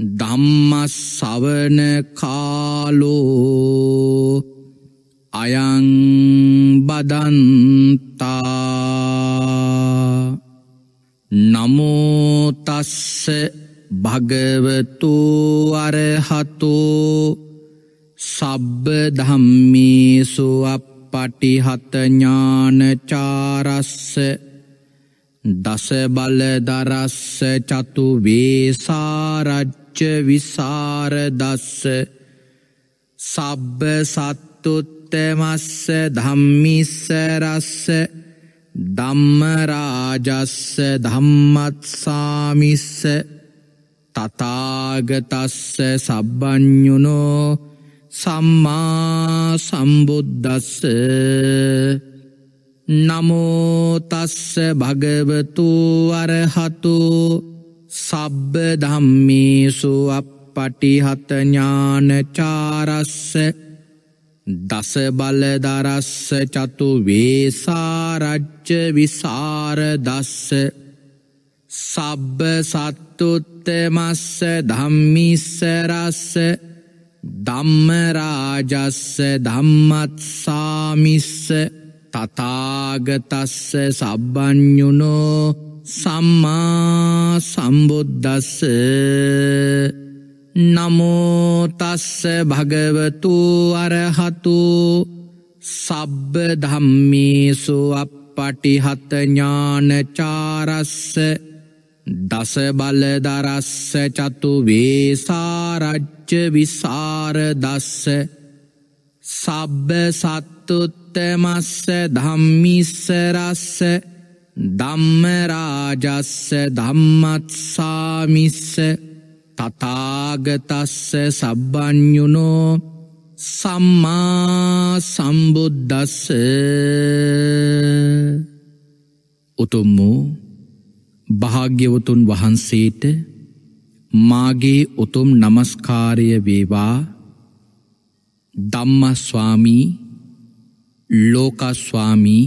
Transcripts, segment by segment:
ධම්ම සවන කාලෝ අයං බදන්තා නමෝතස්ස භගවතු අරහතෝ සබ්බ ධම්මේසු අපපටිහතඥානචාරස්ස දස බලදරස්ස චතු වේසාරජ්ජ පංච විසාරදස්ස සබ්බ සත්තුත්තමස්ස ධම්මිස්සරස්ස ධම්මරාජස්ස ධම්මත්සාමිස්ස තතාගතස්ස සබ්බ්ඥුනෝ සම්මා සම්බුද්ධස්ස නමෝතස්ස භගවතු අරහතුෝ සබ්බ ධම්මේසු අපපටිහතඥාන චාරස්ස දස බලදරස්ස චතු වේසාරජ්්‍ය විසාරදස්ස සබ්බ සත්තුත්තමස්ස ධම්මිස්සරස්ස ධම්මරාජස්ස ධම්මත්සාමිස්ස තතාගතස්ස සබ්බ්ඥුනෝ සම්මා සම්බුද්ධස්ස නමෝතස්ස භගවතු අරහතු සබ්බ ධම්මේසු අප පටිහතඥානචාරස්ස දස බලදරස්ස චතු වේසාරච්ච විසාරදස්ස සබ්බ සත්තුත්තමස්ස ධම්මිස්සරස්ස ධම්මරාජස්ස ධම්මත්සාමිස්ස තතාගතස්ස සබ්බ්ඥුනෝ සම්මා සම්බුද්ධස්ස උතුම් වූ භාග්‍යවතුන් වහන්සේට මාගේ උතුම් නමස්කාරය වේවා ධම්මස්වාමී ලෝකස්වාමී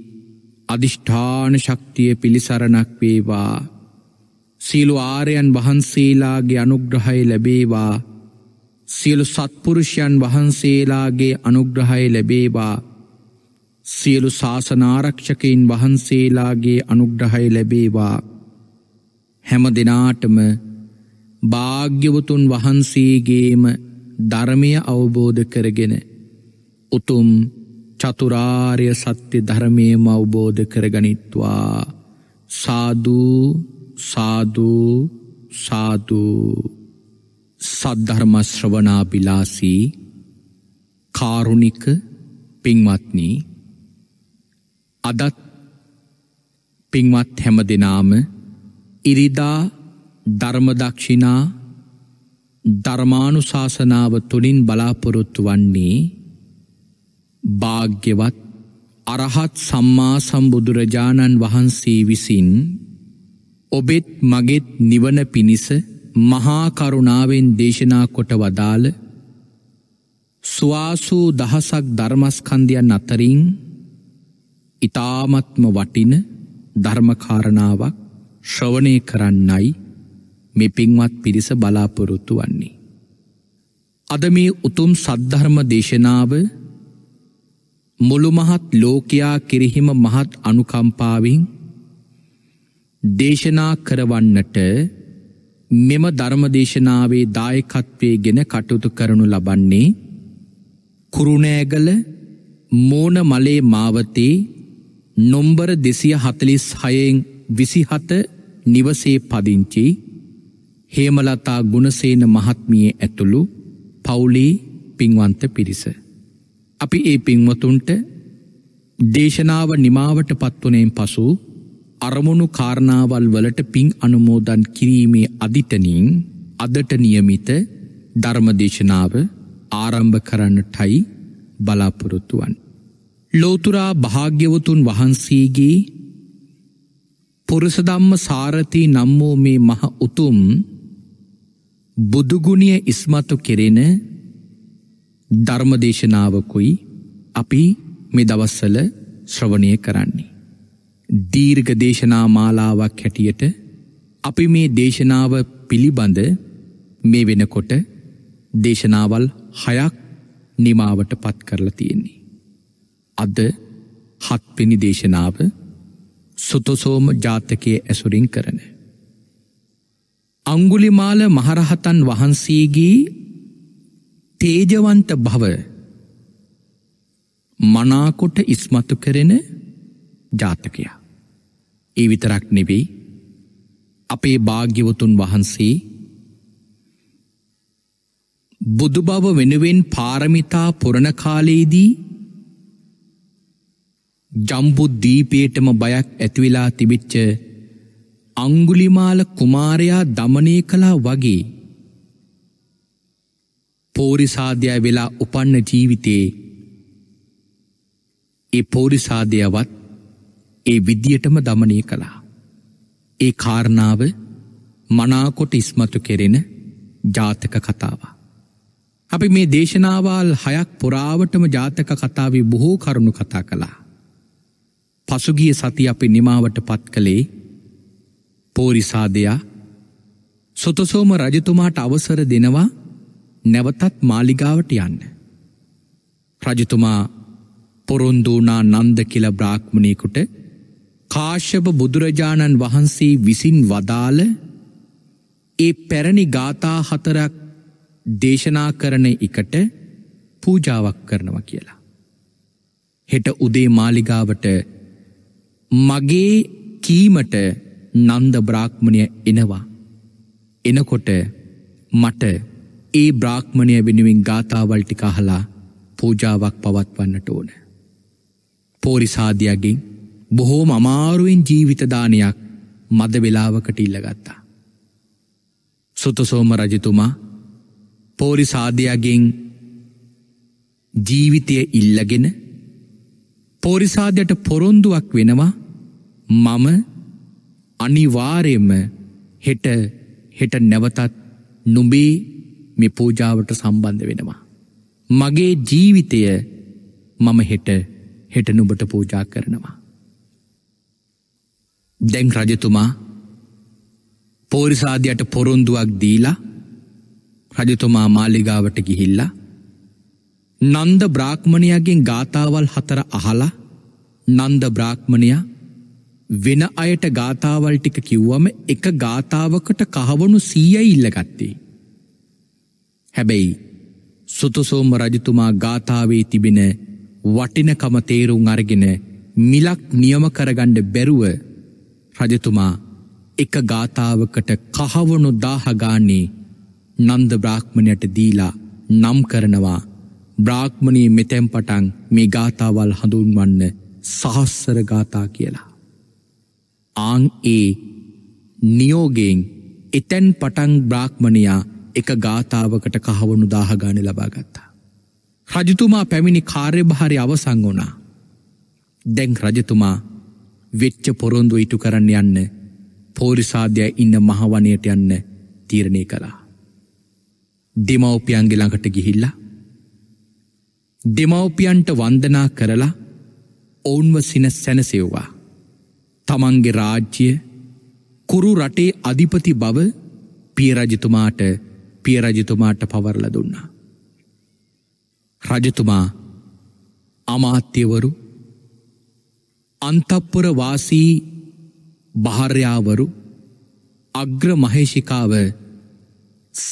අධිෂ්ඨාන ශක්තිය පිළිසරණක් වේවා සියලු ආරයන් වහන්සේලාගේ අනුග්‍රහය ලැබේවා සියලු සත්පුරුෂයන් වහන්සේලාගේ අනුග්‍රහය ලැබේවා සියලු ශාසනාරක්ෂකයින් වහන්සේලාගේ අනුග්‍රහය ලැබේවා හැම දෙනාටම භාග්‍යවතුන් වහන්සේගේම ධර්මය අවබෝධ කරගෙන උතුම් චතුරාර්ය සත්‍ය ධර්මයම අවබෝධ කරගනිත්වා සාධූ සාධූ සාධූ සද්ධර්මශ්‍රවනාපිලාසී කාරුණික පින්වත්නී අදත් පින්වත් හැම දෙනාම ඉරිදා ධර්මදක්ෂිනා ධර්මානු ශාසනාව තුළින් බලාපොරොත්තු වන්නේ භාග්‍යවත් අරහත් සම්මා සම්බුදුරජාණන් වහන්සේ විසින් ඔබෙත් මගෙත් නිවන පිණිස මහාකරුණාවෙන් දේශනා කොට වදාළ ස්වාසූ දහසක් ධර්මස්කන්ධයන් අතරින් ඉතාමත්ම වටින ධර්මකාරණාවක් ශ්‍රවණය කරන්නයි මෙ පින්වත් පිරිස බලාපොරොත්තු වන්නේ. අද මේ උතුම් සද්ධර්ම දේශනාව මුළු මහත් ලෝකයා කිරිහිම මහත් අනුකම්පාවෙන් දේශනා කරවන්නට මෙම ධර්මදේශනාවේ දායකත්වය ගෙන කටයුතු කරනු ලබන්නේ කුරුණෑගල මෝන මලේ මාවතේ නොම්බර දෙසිය හතලිස් හයෙන් විසිහත නිවසේ පදිංචි හේමලතා ගුණසේන මහත්මිය ඇතුළු පවුලේ පින්වන්ත පිරිස. අපි ඒ පින්වතුන්ට දේශනාව නිමාවට පත්වනයෙන් පසු අරමුණු කාරණාවල් වලට පින් අනුමෝදන් කිරීමේ අධිතනින් අදට නියමිත ධර්මදේශනාව ආරම්භ කරන්නටයි බලාපොරොත්තුවන්. ලෝතුරා භාග්‍යවතුන් වහන්සේගේ පුරුසදම්ම සාරති නම් වූ මේ මහ උතුම් බුදුගුණිය ඉස්මතු කෙරෙන ධර්මදේශනාවකුයි අපි මේ දවස්සල ශ්‍රවණය කරන්නේ. දීර්ග දේශනා මාලාවක් හැටියට අපි මේ දේශනාව පිළිබඳ මේ වෙනකොට දේශනාවල් හයක් නිමාවට පත් කරලා තියෙන්නේ. අද හත්පිනි දේශනාව සුතසෝම ජාතකය ඇසුරින් කරන. අංගුලිමාල මහරහතන් වහන්සේගේ තේජවන්ත භව මනාකොට ඉස්මතු කරෙන ජාතකයා. ඒ විතරක් නෙවෙයි අපේ භාග්‍යවතුන් වහන්සේ බුදු බව වෙනුවෙන් පාරමිතා පුරණ කාලයේදී ජම්බුද්දීපයටම බයක් ඇතිවෙලා තිබිච්ච අංගුලිමාල කුමාරයා දමනය කලා වගේ පෝරිසාධ්‍යය වෙලා උපන්න ජීවිතයේ ඒ පෝරිසාධයවත් ඒ විදියටම දමනය කළා. ඒ කාරණාව මනාකොට ඉස්මතු කෙරෙන ජාතක කතාව. අපි මේ දේශනාවල් හයක් පුරාවටම ජාතක කතාවේ බොහෝ කරුණු කතා කළා. පසුගිය සති අපි නිමාවට පත් කළේ පෝරිසාදයා සොතසෝම රජතුමාට අවසර දෙනවා නැවතත් මාලිගාවට යන්න. රජතුමා පොරොන්දූනා නන්ද කියල බ්‍රාක්්මණයකුට කාශ්‍යප බුදුරජාණන් වහන්සේ විසින් වදාළ ඒ පැරණි ගාථා හතරක් දේශනා කරන එකට පූජාවක් කරනවා කියලා. හෙට උදේ මාලිගාවට මගේ කීමට නන්ද බ්‍රාක්්මණය එනවා. එනකොට මට ඒ බ්‍රාහ්මණය වෙනුවෙන් ගාථාවල් ටික අහලා පූජාවක් පවත්වන්නට ඕන. පෝරිසාදියගෙන් බොහෝම අමාරුවෙන් ජීවිතදානයක් මද වෙලාවකට ඉල්ලගත්තා. සුතසෝම රජතුමා පෝරිසාදයගෙන් ජීවිතය ඉල්ලගෙන පෝරිසාදයට පොරොන්දුවක් වෙනවා මම අනිවාරයම හෙට හෙට නැවතත් නුබේ මේ පූජාවට සම්බන්ධ වෙනවා. මගේ ජීවිතය මම හෙට හෙට නුබට පූජා කරනවා. දැන් රජතුමා පෝරිසාධයට පොරොන්දුවක් දීලා රජතුමා මාලිගාවට ගිහිල්ලා නන්ද බ්‍රාක්්මණයගෙන් ගාථාවල් හතර අහලා නන්ද බ්‍රාක්්මණයා වෙන අයට ගාථාවල් ටික කිව්වම එක ගාථාවකට කහවනු සීය ඉල්ලගත්තේ. හැබැයි සුතුසෝම රජතුමා ගාථාවේ තිබෙන වටිනකම තේරුම් අරගෙන මිලක් නියම කරගණ්ඩ බැරුව රජතුමා එක ගාථාවකට කහවනු දාහගාන්නේ නන්ද බ්‍රාහ්මණයට දීලා නම් කරනවා බ්‍රාහ්මණී මෙතැම් පටන් මේ ගාථාවල් හඳුන්වන්න සහස්සර ගාථා කියලා. ආං ඒ නියෝගෙන් එතැන් පටන් බ්‍රාහ්මණයා එක ගාථාවකට කහවනු දාහගාන ලබාගත්තා. රජතුමා පැමිණි කාර්යභාරය අවසං වුණා. දැන් රජතුමා වෙච්ච පොරොන්දු ඉටු කරන්න යන්න පෝරිසාධ්‍යය ඉන්න මහවනයට යන්න තීරණය කළා. දෙමවපියන්ගේ ළඟට ගිහිල්ලා. දෙමවපියන්ට වන්දනා කරලා ඔවුන්ව සින සැනසෙව්වා. තමන්ගේ රාජ්‍යය කුරු රටේ අධිපති බව පියරජතුමාට පිය රජතුමාට පවරල දුන්නා. රජතුමා අමාත්‍යවරු අන්තප්පුර වාසී භාර්යාවරු අග්‍ර මහේෂිකාව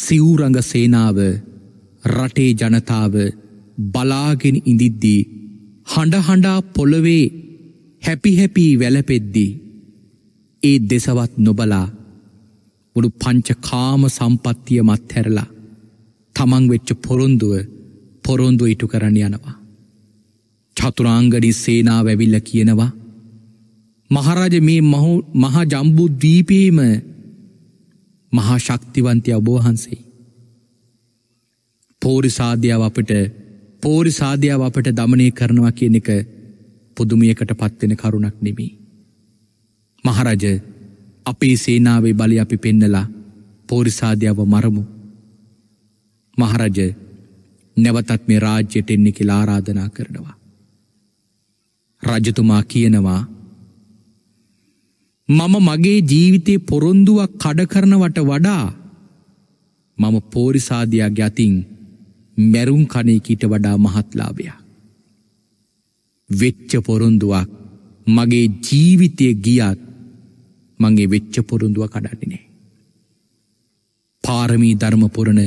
සිවුරඟ සේනාව රටේ ජනතාව බලාගෙන ඉඳිද්දී හඬහඬා පොළොවේ හැපිහැපී වැලපෙද්දී ඒ දෙසවත් නොබලා මුළු පංච කාම සම්පත්තිය මත්හැරලා තමන් වෙච්ච පොරොන්දුව පොරොන්දු ඉටු කරන්න යනවා. චතුරාංගඩි සේනා වැැවිල්ල කියනවා. මහරජ මේ මහා ජම්බු දීපීම මහා ශක්තිවන්තය ඔබෝහන්සේ. පෝරි සාධ්‍යාව අපට පෝරි සාධ්‍යාව අපට දමනය කරනවා කියන එක පුදුමියකට පත්වෙන කරුණක් නෙමි. මහරජ අපේ සේනාවේ බලි අපි පෙන්නලා පෝරිසාධ්‍යාව මරමු. මහරජ නැවතත් මේ රාජ්‍යයට එන්නේ කියලා ආරාධනා කරනවා. රජතුමා කියනවා මම මගේ ජීවිතේ පොරොන්දුවක් කඩ කරනවට වඩා මම පෝරිසාධයාගේ අතින් මැරුම් කණයකීට වඩා මහත්ලාභයක්. වෙච්ච පොරොන්දුවක් මගේ ජීවිතය ගියත් මගේ වෙච්ච පොරුන්දුව කඩාටිනේ. පාරමී ධර්මපුරණ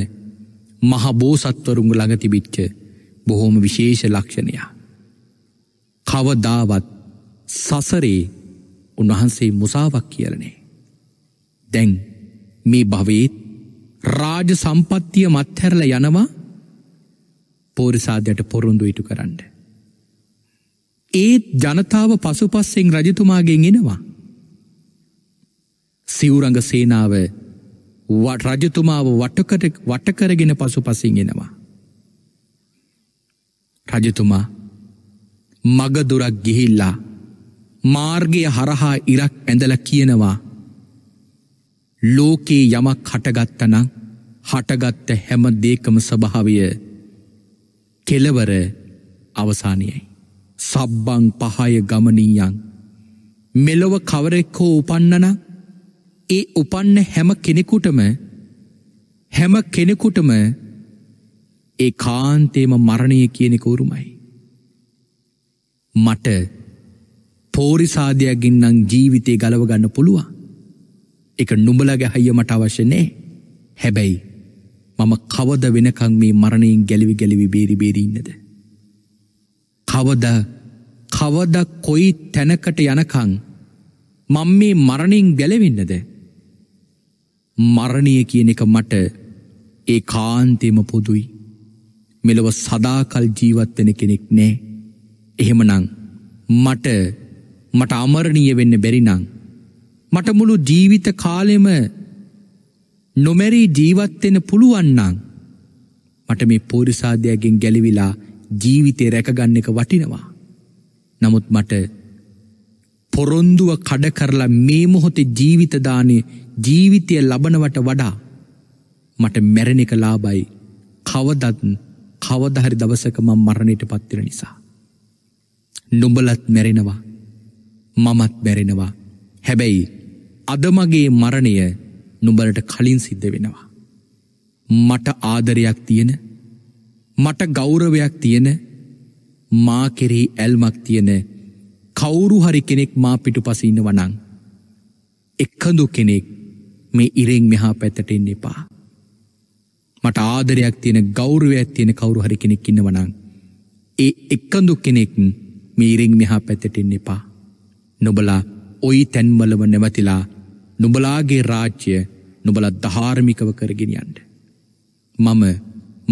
මහබෝසත්වරුංග ළඟතිබිච්ච බොහෝම විශේෂ ලක්ෂණයා. කවදාවත් සසරේ උන්වහන්සේ මුසාවක් කියරනේ. දැන් මේ භවේත් රාජ සම්පත්තිය මත්හැරල යනවා පෝරිසාධයට පොරුන්දු ඉටු කරන්න. ඒත් ජනතාව පසුපස්සෙන් රජතුමාගෙන් එෙනවා. සිවුරඟ සේනාව රජතුමාව වටකරගෙන පසු පසිගෙනවා. රජතුමා මගදුරක් ගිහිල්ලා මාර්ගය හරහා ඉරක් ඇඳල කියනවා ලෝකයේ යමක් හටගත්තනං හටගත්ත හැම දේකම ස්භාවය කෙලවර අවසානයයි. සබ්බං පහය ගමනීයන් මෙලොව කවරෙක්කෝ උපන්නන ඒ උපන්න හැම කෙනෙකුටම හැම කෙනෙකුටම ඒ කාන්තේම මරණය කියනෙක උරුමයි. මට පෝරිසාධයක් ගින්නම් ජීවිතය ගලවගන්න පුළුවන්. එක නුඹලගේ හය මට අවශ්‍යනෑ හැබැයි මම කවද වෙනකං මේ මරණයෙන් ගැලිවි ගැලිවි බේරි බේරීන්නද. කවද කවද කොයි තැනකට යනකං මං මේ මරණින් ගැලවෙන්නද. මරණය කියන එක මට ඒ කාන්තේම පොදුයි. මෙලොව සදාකල් ජීවත්වෙන කෙනෙක් නෑ. එහෙමනං මට මට අමරණීය වෙන්න බැරිනං. මට මුළු ජීවිත කාලෙම නොමැරී ජීවත්වෙන පුළුවන්නං. මට මේ පෝරිසාධයගෙන් ගැලිවිලා ජීවිතය රැකගන්න එක වටිනවා. නමුත් මට පොරොන්දුව කඩ කරලා මේ මොහොතේ ජීවිතදානය ජීවිතය ලබනවට වඩා මට මැරණ එක ලාබයි කවදත් කවදහරි දවසකම මරණයට පත්තිර නිසා. නුඹලත් මැරෙනවා මමත් මැරෙනවා හැබැයි අදමගේ මරණය නුඹලට කලින් සිද්ධ වෙනවා. මට ආදරයක් තියෙන මට ගෞරවයක් තියෙන මා කෙරෙහි ඇල්මක් තියෙන කවුරු හරි කෙනෙක් මා පිටු පසින්න වනං. එක්කඳු කෙනෙක් මේ ඉරෙෙන් මෙහා පැත්තටෙන්න එපා. මට ආදරයක් තියෙන ගෞරවයක් තියෙන කවුරු හරි කෙනෙක් ඉන්න වනං. ඒ එක්කඳු කෙනෙක් මේරෙෙන් මෙහා පැත්තටෙන්න එපා. නොබලා ඔයි තැන්මලව නැවතිලා නොබලාගේ රාජ්‍ය නොබල ධාර්මිකව කරගෙනයන්ට. මම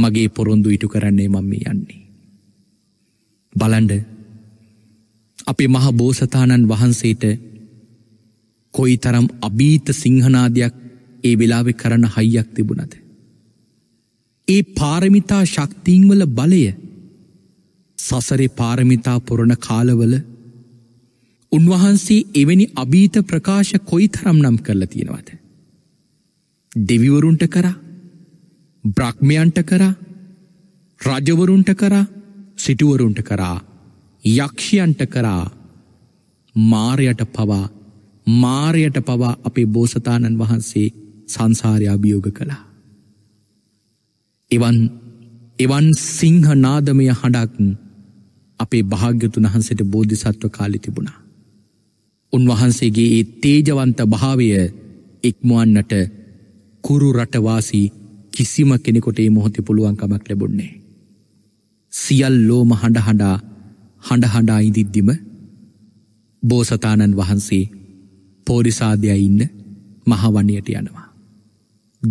මගේ පොරොන්දු ඉටු කරන්නේ මම්ම යන්නේ. බලන්ඩ අපේ මහ බෝසතාණන් වහන්සේට කොයි තරම් අභීත සිංහනාදයක් ඒ වෙලාවෙ කරන හයියක් තිබුණද. ඒ පාරමිතා ශක්තිංවල බලය සසරේ පාරමිතා පොරණ කාලවල උන්වහන්සේ එවැනි අභීත ප්‍රකාශ කොයි තරම් නම් කරලා තියෙනවද. දෙවිවරුන්ට කරා බ්‍රක්්මයන්ට කරා රජවරුන්ට කරා සිටුවරුන්ට කරා යක්ෂයන්ට කරා මාරයට පවා මාරයට පවා අපේ බෝසතාණන් වහන්සේ සංසාරය අභියෝග කළා. එවන් එවන් සිංහනාදමය හඬක් අපේ භාග්‍යතුන් වහන්සට බෝධිසත්ව කාලි තිබුණා. උන්වහන්සේගේ ඒ තේජවන්ත භාවය ඉක්මුවන්නට කුරු රටවාසී කිසිම කෙනෙකොට ඒ මොහොති පුළුවන්කමක් ලැබුන්නේ. සියල් ලෝම හඬ හඬා හඬ හඬා ඉදිද්දිම බෝසතාණන් වහන්සේ පෝරිසාදයා ඉන්න මහවනයට යනවා.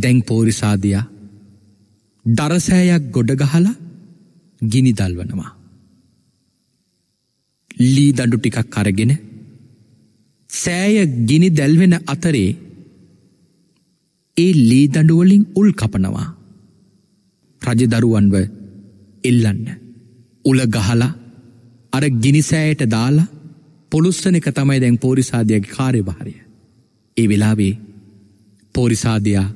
දැන් පෝරිසාදයා දරසෑයක් ගොඩගහලා ගිනි දල්වනවා. ලී දඩු ටිකක් කරගෙන සෑය ගිනි දැල්වෙන අතරේ ඒ ලී දඩුවලින් උල් කපනවා. රජදරුවන්ව එල්ලන්න උල ගහලා අර ගිනිසෑයට දාලා පොළුස්සන එක තමයි දැන් පෝරිසාධයගේ කාර්යභාරය. ඒ වෙලාවේ පෝරිසාධයා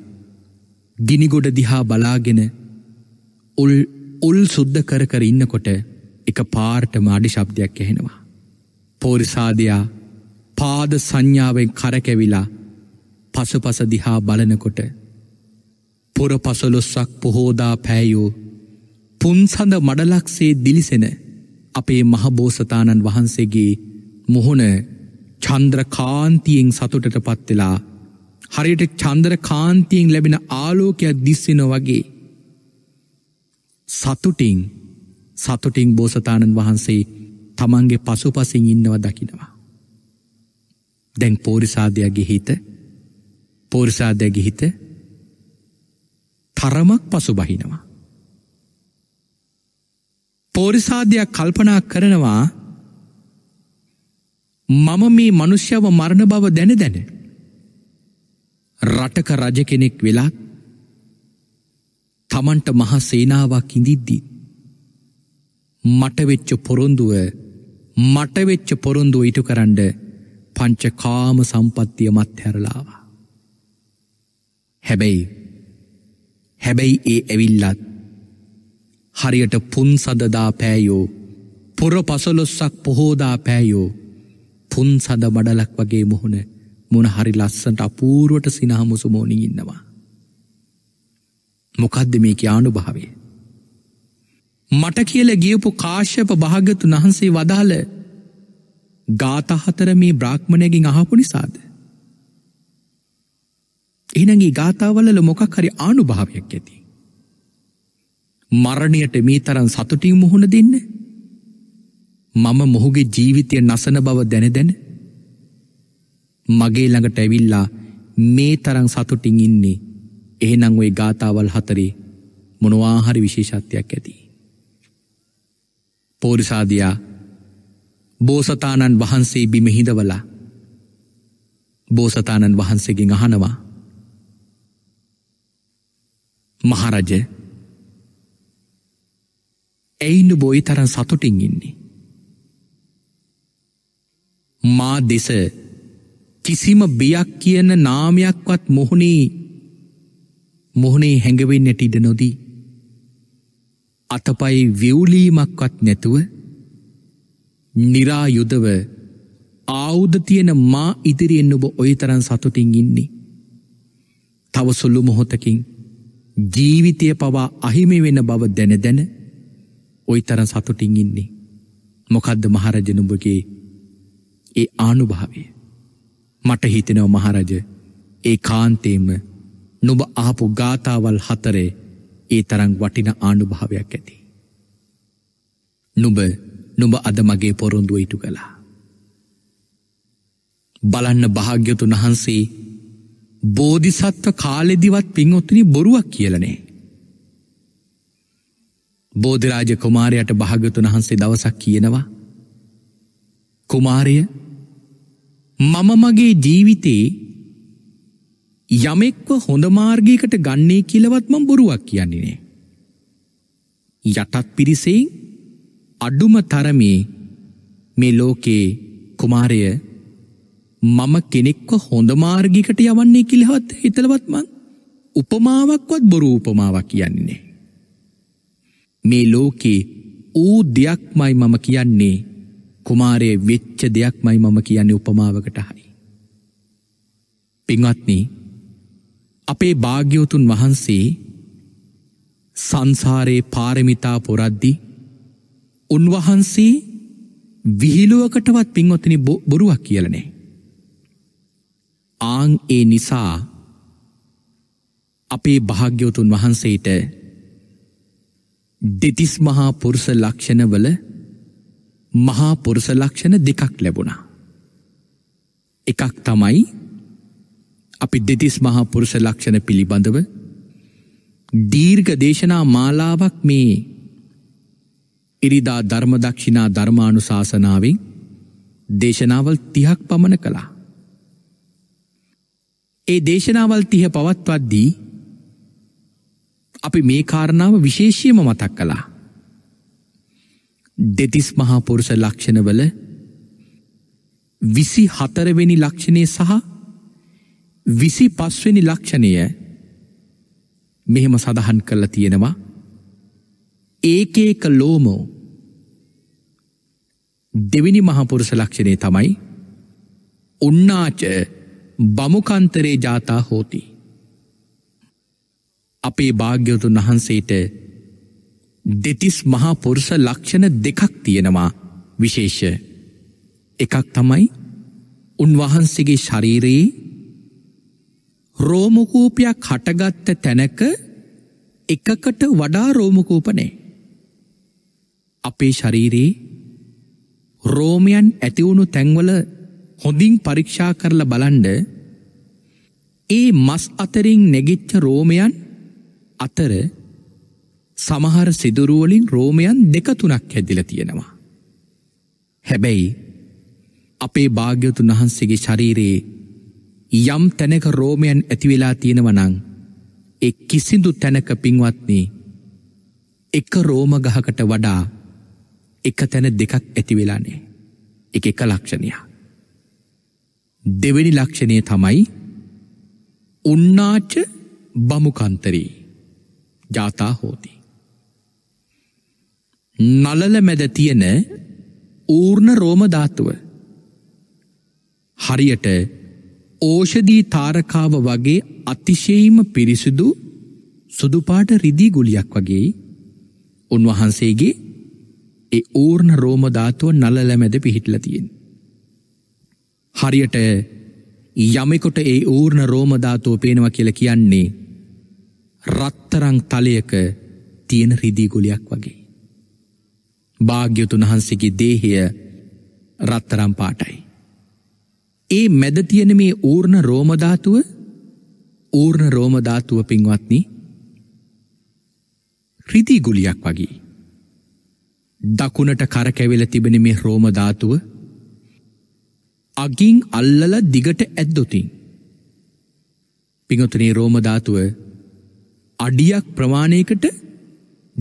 ගිනිගොඩ දිහා බලාගෙන උල් උල් සුද්ධ කර කර ඉන්නකොට එක පාර්ටම අඩි ශබ්දයක් ඇහෙනවා. පෝරිසාධයා පාද සංඥාවෙන් කරකැවිලා පසුපස දිහා බලනකොට පුර පසලොස්සක් පොහෝදා පෑයෝ පුන්සඳ මඩලක්සේ දිලිසෙන අපේ මහබෝසතාණන් වහන්සේගේ මුහුණ චන්ද්‍ර කාන්තියෙන් සතුටට පත්වෙලා හරියට චන්දර කාන්තියෙන් ලැබෙන ආලෝකයක් දිස්සෙන වගේ සතුටින් සතුටින් බෝසතාණන් වහන්සේ තමන්ගේ පසු පසින් ඉන්නව දකිනවා. දැන් පෝරිසාධයගේ හිත පෝරිසාධයගේ හිත තරමක් පසු බහිනවා. පෝරිසාධයක් කල්පනා කරනවා මම මේ මනුෂ්‍යව මරණ බව දැන දැන. රටක රජ කෙනෙක් වෙලා තමන්ට මහා සේනාවක් ඉඳිද්දී. මටවෙච්ච පොරොන්දුව මටවෙච්ච පොරොන්දුව ඉටු කරන්ඩ පංච කාම සම්පත්තිය මත් හැරලාවා. හැබැයි හැබැයි ඒ ඇවිල්ලත් හරියට පුන්සදදා පෑයෝ පොර පසලොස්සක් පොහෝදා පෑයෝ පුන්සද බඩලක් වගේ මුහුණ මුණ හරි ලස්සන්ට අපූරුවට සිනහමුසුමෝනිින් ඉන්නවා. මොකදද මේක යානු භාවේ. මට කියල ගියපු කාශ්‍යප භාගතු වහන්සේ වදාළ ගාතහතර මේ බ්‍රාහ්මණයගින් අහපු නිසාද. එනගේ ගාතාවලල මොකක් හරි ආනු භාවයක් ඇති. මරණයට මේ තරන් සතුටින් මුහුණ දෙන්න මම මොහුගේ ජීවිතය නසන බව දැනදැන මගේ ළඟට ඇවිල්ලා මේ තරං සතුටින් ඉන්නේ එහෙනං ඔය ගාථාවල් හතරේ මොනවාහරි විශේෂත්වයක් ඇති. පෝරිසාදයා බෝසතාණන් වහන්සේ බිමහිදවලා බෝසතාණන් වහන්සේගෙන් අහනවා මහරජ ඇයින්න බොයි තරන් සතුටින් ඉන්නේ. මා දෙස කිසිම බියක් කියන නාමයක්වත් මොහුණේ මොහුණේ හැඟවෙන්නට ඉඩ නොදී. අතපයි විවුලීමක්වත් නැතුව නිරායුදව ආවුද තියෙන මා ඉදිරියෙන් ඔබ ඔය තරන් සතුටින් ඉන්නේ. තව සොල්ලු මොහොතකින් ජීවිතය පවා අහිමි වෙන බව දැන දැන ඔයි තරන් සතුටින් ඉන්නේ. මොකද්ද මහරජනුඹගේ ඒ ආනුභාවය. මට හිතෙනව මහරජ ඒ කාන්තේම නුබ ආපු ගාථාවල් හතරේ ඒ තරං වටින ආනුභාවයක් ඇති. නුබ නුබ අද මගේ පොරොන්දුව ඉටු කළා. බලන්න භාග්‍යතුන් වහන්සේ බෝධිසත්ව කාලෙදිවත් පින්ඔත්තුනි බොරුවක් කියලනේ. බෝධරාජ කුමාරයට භාගතුන් වහන්සේ දවසක් කියනවා. කුමාරය මම මගේ ජීවිතේ යමෙක්ව හොඳ මාර්ගයකට ගන්නේ කියලවත්ම බොරුවක් කියන්නේනේ. යටත් පිරිසෙන් අඩුම තරමේ මේ ලෝකේ කුමාරය මම කෙනෙක්ව හොඳ මාර්ගිකට යවන්නේ කිලහත් හිතලවත්මං උපමාවක්වත් බොරු උපමාවක් කියන්නේනේ. මේ ලෝකේ ඌ දෙයක්මයි මම කියන්නේ කුමාරය වෙච්ච දෙයක්මයි මම කියන්නේ උපමාවකට හරි. පිංවත්නි අපේ භාග්‍යවතුන් වහන්සේ සංසාරයේ පාරමිතා පොරද්දි උන්වහන්සේ විහිළුවකටවත් පින්වත්නි බොරුවක් කියලනේ. ආං ඒ නිසා අපේ භාග්‍යවතුන් වහන්සේට දෙතිස් මහා පුරුෂ ලක්ෂණවල මහා පුරුෂ ලක්ෂණ දෙකක් ලැබුණා. එකක් තමයි අපි දෙතිස් මහා පුරුෂ ලක්ෂණ පිළිබඳව දීර්ඝ දේශනා මාලාවක් මේ ඉරිදා ධර්මදක්ෂිනා ධර්මානු ශාසනාවෙන් දේශනාවල් තිහක් පමණ කළා. ඒ දේශනාවල් තිහ පවත්වද්දී අපි මේ කාරණාව විශේෂයම මතක් කළා. දෙතිස් මහාපුරුෂ ලක්ෂණවල විසි හතරවෙනි ලක්ෂණය සහ විසි පස්වෙනි ලක්ෂණය මෙහෙම සඳහන් කරලා තියෙනවා ඒකේක ලෝමෝ දෙවිනි මහපුරුෂ ලක්ෂණය තමයි උන්නාච බමුකන්තරේ ජාතා හෝතිී අපේ භාග්‍යවතුන් වහන්සේට දෙතිස් මහා පුරුෂ ලක්ෂණ දෙකක් තියෙනවා විශේෂ එකක් තමයි උන්වහන්සේගේ ශරීරයේ රෝමකූපයක් හටගත්ත තැනක එකකට වඩා රෝමකූපනේ අපේ ශරීරයේ රෝමයන් ඇතිවුණු තැන්වල හොඳින් පරීක්ෂා කරලා බලන්ඩ ඒ මස් අතරින් නැගිච්ච රෝමයන් අතර සමහර සිදුරුවලින් රෝමයන් දෙක තුනක් හැදිල තියෙනවා. හැබැයි අපේ භාග්‍යතුන් වහන්සේගේ ශරීරයේ යම් තැනක රෝමයන් ඇතිවෙලා තියෙනවනං එ කිසිදු තැනක පින්වත්න්නේ එක රෝම ගහකට වඩා එක තැන දෙකක් ඇතිවෙලානේ එක එක ලක්ෂණයා. දෙවැනි ලක්ෂණය තමයි උන්නාච බමුකන්තරී ජාතා හෝති. නලල මැද තියෙන ඌර්ණ රෝමධාතුව හරියට ඕෂදී තාරකාව වගේ අතිශයීම පිරිසිදු සුදුපාට රිදිී ගුලියක් වගේ උන්වහන්සේගේ ඒ ඌර්ණ රෝමධාතුව නලල මැද පිහිටල තියෙන්. හරියට යමෙකොට ඒ ඌර්ණ රෝමධාතුව පේනවා කියල කියන්නේ රත්තරං තලයක තියෙන රිදිගුලියක් වගේ. භාග්‍යතුන් වහන්සේගේ දේහය රත්තරම් පාටයි. ඒ මැද තියෙන මේ ඌර්ණ රෝමධාතුව ඌර්ණ රෝමධාතුව පින්වත්නි රිදිගුලියක් වගේ. දකුණට කරකැවෙල තිබෙන මේ රෝමධාතුව අගින් අල්ලල දිගට ඇද්දොතින්. පිඟතුනේ රෝමධාතුව අඩියක් ප්‍රමාණයකට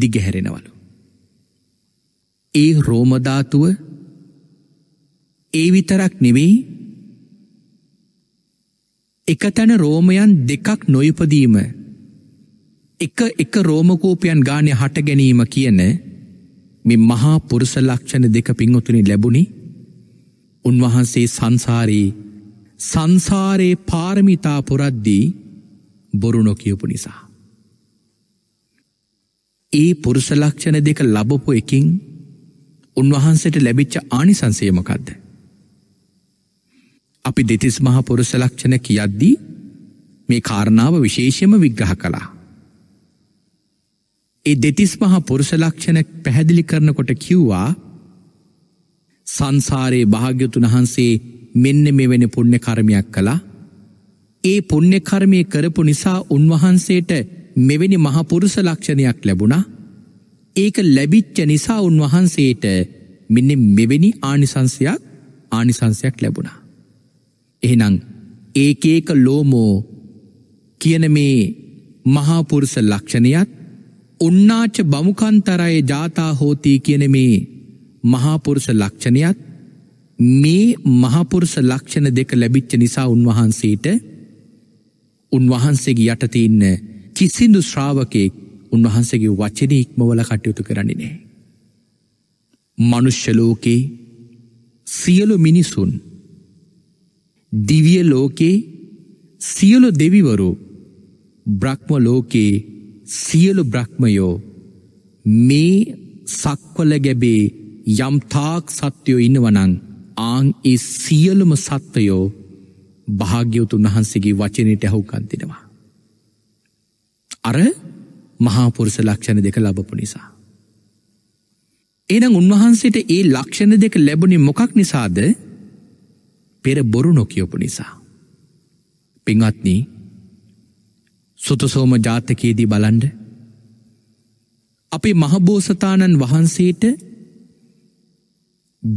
දිගහැරෙනවලු. ඒ රෝමධාතුව ඒ විතරක් නෙවෙයි එක තැන රෝමයන් දෙකක් නොයපදීම එක එක රෝමකෝපයන් ගානය හට ගැනීම කියන මෙ මහා පුරුස ලක්ෂණ දෙක පින්වතුනි ලැබුණි උන්වහන්සේ සංසාරයේ සංසාරයේ පාරමිතා පුරද්දී බොරු නොකියපු නිසා. ඒ පුරුෂ ලක්ෂණ දෙක ලබපු එකින් උන්වහන්සට ලැබිච්ච ආනිසංසයමකක්ද. අපි දෙතිස් මහ පුරුෂ ලක්ෂණ කියද්දී මේ කාරණාව විශේෂම විග්‍රහ කළා. ඒ දෙතිස් මහා පුරුෂ ලක්ෂණ පැහැදිලි කරනකොට කිව්වා සංසාරයේ භාග්‍යතුන් වහන්සේ මෙන්න මෙවැනි පුණ්‍ය කර්මයක් කළා. ඒ පුණ්‍ය කර්මය කරපු නිසා උන්වහන්සේට මෙවැනි මහපුරුස ලක්ෂණයක් ලැබුණා ඒක ලැබිච්ච නිසා උන්වහන්සේට මෙන්න මෙවැනි ආනිසංසයක් ආනිසංසයක් ලැබුණා. එහෙනම් ඒකේක ලෝමෝ කියන මේ මහාපුරුස ලක්ෂණයත් උන්නාච බමුකන්තරයේ ජාතා හෝතී කියන මේ මහාපුරුස ලක්ෂණයත් මේ මහපුරුස ලක්ෂණ දෙක ලැබිච්ච නිසා උන්වහන්සේට උන්වහන්සේගේ යටතින්න කිසිදු ශ්‍රාවකයෙක් උන්වහන්සගේ වචන ඉක්මවල කටයුතු කරන්නේ නෑ. මනුෂ්‍යලෝකේ සියලු මිනිසුන් දිවිය ලෝකේ සියලු දෙවිවරු බ්‍රහ්ම ලෝකේ සියලු බ්‍රහ්මයෝ මේ සක්වල ගැබේ යම්තාක් සත්‍යයෝ ඉන්නවනං ආං ඒ සියලුම සත්වයෝ භාග්‍යවතුන් වහන්සේගේ වචනයට ඇහුකන්තිෙනවා. අර මහාපුරුෂ ලක්ෂණ දෙක ලබපු නිසා. එනම් උන්වහන්සේට ඒ ලක්ෂණ දෙක ලැබුණේ මොකක් නිසාද පෙර බොරු නොකියොපු නිසා. පිංවත්නී සුතුසෝම ජාතකයේදී බලන්ඩ අපේ මහබෝසතාණන් වහන්සේට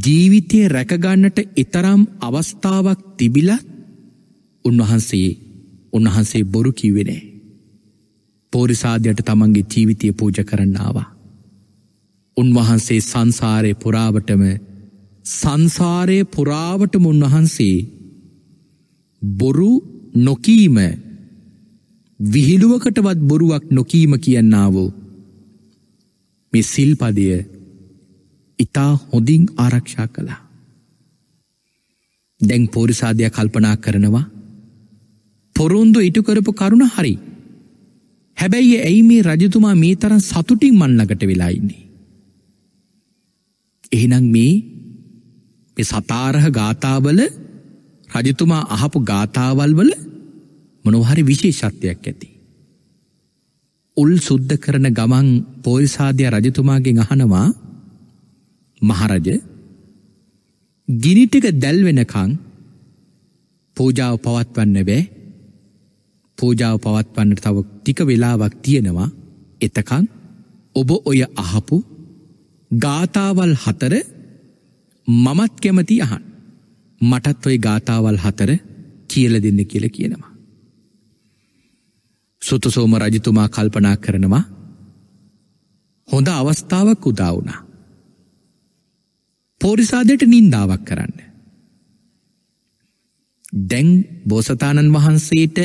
ජීවිතය රැකගන්නට එතරම් අවස්ථාවක් තිබිලත් උන්වහන්සේ උන්වහන්සේ බොරු කිවෙනෑ. පෝරිසාධයට තමන්ගේ ජීවිතය පූජ කරන්නවා. උන්වහන්සේ සංසාරය පුරාවටම සංසාරය පුරාවටම උන්වහන්සේ බොරු නොකීම විහිළුවකටවත් බොරුවක් නොකීම කියන්නාවෝ මේ සිල්පදය ඉතා හොඳින් ආරක්ෂා කළා. දැන් පෝරිසාධයක් කල්පනා කරනවා පොරුන්දු ඉටුකරපු කරුණ හරි හැබැයි ඇයි මේ රජතුමා මේ තරම් සතුටින් මන්නකට වෙලා ඉන්නේ. එහෙනම් මේ මේ සතාරහ ගාථාවල රජතුමා අහපු ගාථාවල් වල මොනවහරි විශේෂත්වයක් ඇති. උල් සුද්ධ කරන ගමන් පොල්සාදය රජතුමාගෙන් අහනවා මහරජ ගිනිටික දැල්වෙනකං පූජාව පවත්වන්න බෑ පූජාව පවත්වන්න තව ටික වෙලාවක් තියෙනවා එතකං ඔබ ඔය අහපු ගාථාවල් හතර මමත් කැමති අහන් මටත් ඔය ගාථාවල් හතර කියල දෙන්න කියල කියනවා. සුතුසෝම රජතුමා කල්පනා කරනවා හොඳ අවස්ථාවක් උදාවුණා. පෝරිසාදයට නින්දාවක් කරන්න. දැන් බෝසතාණන් වහන්සේට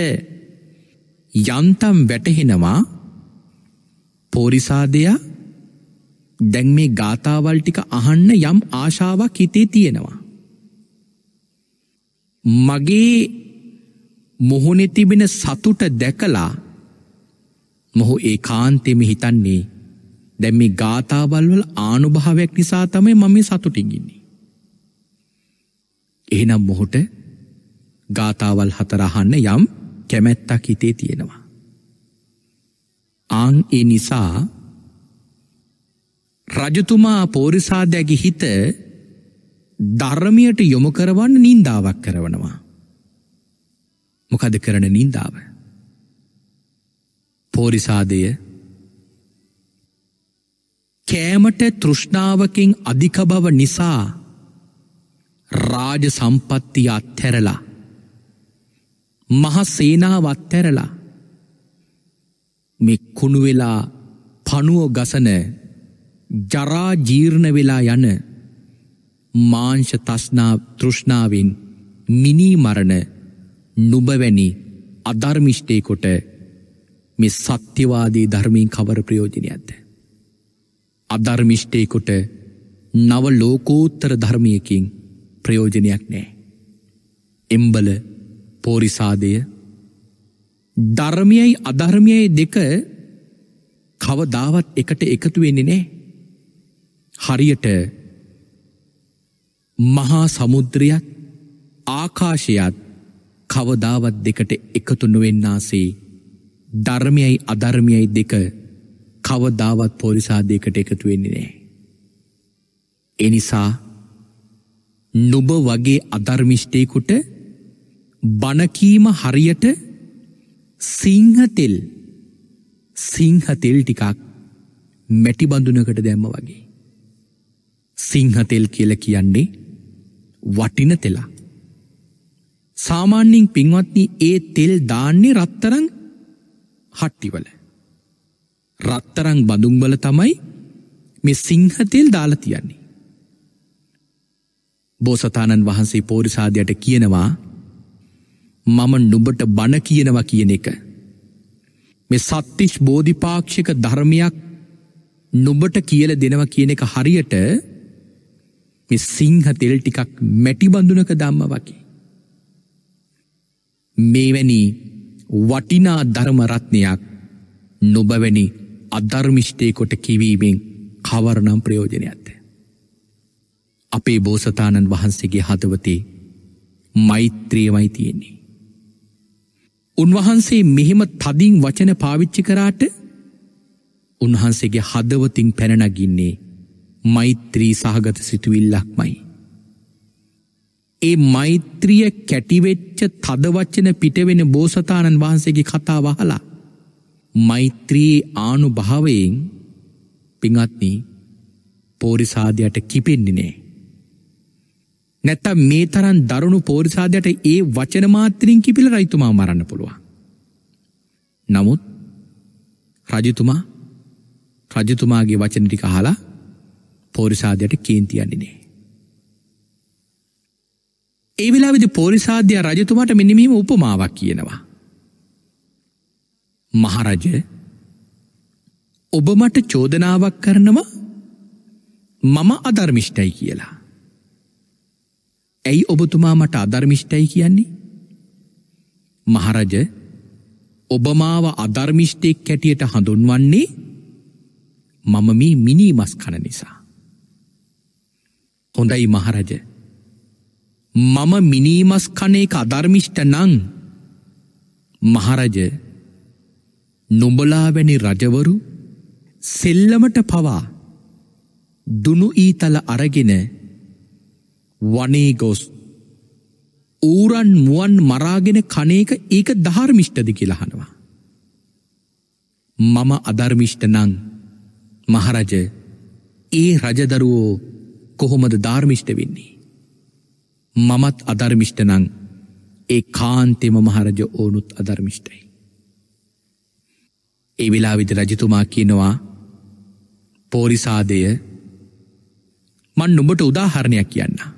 යන්තම් වැටහෙනවා පෝරිසාදයා දැන් මේ ගාථාවල් ටික අහන්න යම් ආශාවක් හිතේ තියෙනවා. මගේ මොහොනෙ තිබෙන සතුට දැකලා මොහු ඒ කාන්තෙම හිතන්නේ දැම් මේ ගාථාවල්වල ආනුභාවයක් නිසා තමයි මම මේ සතුටිගින්නේ. එහෙනම් මොහොට ගාථාවල් හතරහන්න යම් කැමැත්තක් හිතේ තියෙනවා. ආං ඒ නිසා රජතුමා පෝරිසාදැගි හිත ධර්මයට යොමු කරවන්න නින්දාවක් කරවනවා. මොකද කරන නින්දාව. පෝරිසාදය කෑමට තෘෂ්ණාවකින් අධිකබව නිසා රාජ සම්පත්තිය අත්හැරලා මහ සේනාවත් ඇරලා මෙ කුණු වෙලා පණුව ගසන ජරා ජීර්ණ වෙලා යන මාංශ තස්නා තෘෂ්ණාවෙන් මිනී මරණ නුබවැනි අධර්මිෂ්ටයකොට මෙ සත්‍යවාදී ධර්මයෙන් කවර ප්‍රයෝජනය ඇත. අධර්මිෂ්ටයකොට නව ලෝකෝත්තර ධර්මයකින් ප්‍රයෝජනයක් නෑ. එම්බල පෝරිසාදය ධර්මියයි අධර්මියයි දෙක කවදාවත් එකට එකතු වෙන්නේ නෑ හරියට මහා සමුද්‍රයත් ආකාශයත් කවදාවත් දෙකට එකතු නොවෙන්නාසේ ධර්මයයි අධර්මියයි දෙක කවදාවත් පොරිසාදයකට එකතු වෙන්නේ නෑ. එනිසා නුබ වගේ අධර්මිෂ්ටයකුට බණකීම හරියට සිංහතෙල් සිංහතෙල් ටිකක් මැටිබඳුනකට දැම්ම වගේ. සිංහතෙල් කියල කියන්නේ වටින තෙලා. සාමාන්‍යින් පින්වත්නි ඒ තෙල් දාන්නේ රත්තරං හට්ටිවල. රත්තරං බඳුම්වල තමයි මේ සිංහතෙල් දාල තියන්නේ. බෝසතාණන් වහන්සේ පෝරිසාධයට කියනවා මම නුබට බණ කියනවා කියන එක. මේ සත්තිෂ් බෝධිපාක්ෂික ධර්මයක් නුබට කියල දෙනවා කියන එක හරියට සිංහ තෙල් ටිකක් මැටි බඳුනක දම්ම වකි. මේවැනි වටිනා ධර්මරත්නයක් නොබවැනි අධර්මිෂ්ටයකොට කිවීමෙන් කවරනම් ප්‍රයෝජනය ඇත. අපේ බෝසතාණන් වහන්සේගේ හදවතේ මෛත්‍රියමයි තියෙන්නේ. උන්වහන්සේ මෙහෙම තදින් වචන පාවිච්චි කරාට උන්වහන්සේගේ හදවතින් පැනනගින්නේ මෛත්‍රී සහගත සිතුවිල්ලක් මයි. ඒ මෛත්‍රිය කැටිවෙච්ච තදවච්චන පිටවෙන බෝසතාණන් වහන්සේගේ කතා වහලා. මෛත්‍රී ආනු භාවයෙන් පිංහත්නී පෝරිසාධයට කිපෙන්ඩිනේ. නැත්තම් මේ තරන් දරුණු පෝරිසාදයට ඒ වචන මාත්‍රින් කිපිල රයිතුමා මරන්න පුළුවන්. නමුත් රජතුමා රජතුමාගේ වචන ටික අහලා පෝරිසාදයට කේන්තියන්නේ නේ. ඒ වෙලාවේදී පෝරිසාද්‍ය රජතුමාට මෙන්න මෙහිම උපමාවක් කියනවා. මහරජ ඔබ මට චෝදනාවක් කරනවා මම අධර්මිෂ්ඨයි කියලා. ඇයි ඔබතුමා මට අධර්මිෂ්ටයි කියන්නේ? මහරජ ඔබමාව අධර්මිෂ්ටෙක් කැටියට හඳුන්වන්නේ මම මේ මිනී මස් කන නිසා. හොඳයි මහරජ. මම මිනී මස් කන එක අධර්මිෂ්ට නම් මහරජ නුඹලා වැනි රජවරු සෙල්ලමට පවා දුනු ඊතල අරගෙන වනේ ගොස් ඌරන් මුවන් මරාගෙන කනේක ඒක ධර්මිෂ්ටද කියලහනවා. මම අධර්මිෂ්ට නං මහරජ ඒ රජදරුවෝ කොහොමද ධර්මිෂ්ට වෙන්නේ. මමත් අධර්මිෂ්ට නං ඒ කාන්තෙම මහරජ ඕනුත් අධර්මිෂ්ටයි. ඒ වෙලාවිද රජතුමා කියනවා පෝරිසාදය මන් නුඹට උදාහරණයක් කියන්නා.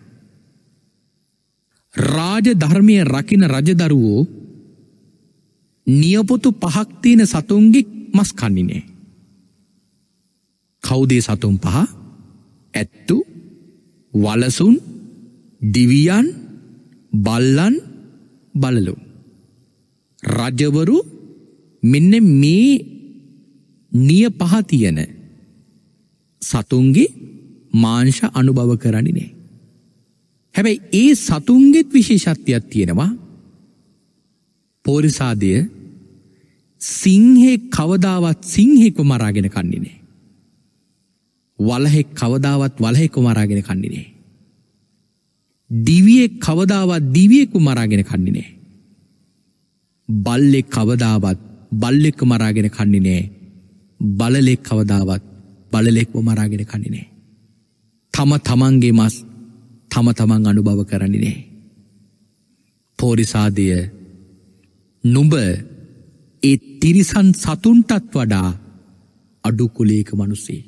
රාජ ධර්මය රකින රජදරුවෝ නියපොතු පහක්තියන සතුන්ගේ මස් කණ්ඩිනේ. කෞදේ සතුන් පහ ඇත්තු වලසුන් දිවියන් බල්ලන් බලලු. රජවරු මෙන්න මේ නිය පහ තියන සතුන්ගේ මාංශ අනුභව කරණිනේ. හැබැයි ඒ සතුන්ගෙත් විශේෂත්වයක් තියෙනවා පෝරිසාදය සිංහෙක් කවදාවත් සිංහෙකු මරාගෙන කන්නේනේ. වලහෙක් කවදාවත් වලහෙකු මරාගෙන කන්නේනේ. දිවියෙක් කවදාවත් දිවියෙකු මරාගෙන කන්නේනේ. බල්ලෙක් කවදාවත් බල්ලෙක්ක මරාගෙන කන්නේනේ බලලෙක් කවදාවත් බලලෙක්ව මරාගෙන කන්නේනේ. තම තමන්ගේ මස් තම තමන් අනුභව කරනිනේ. පෝරිසාදය නුඹ ඒ තිරිසන් සතුන්ටත් වඩා අඩුකුලේක මනුසේ.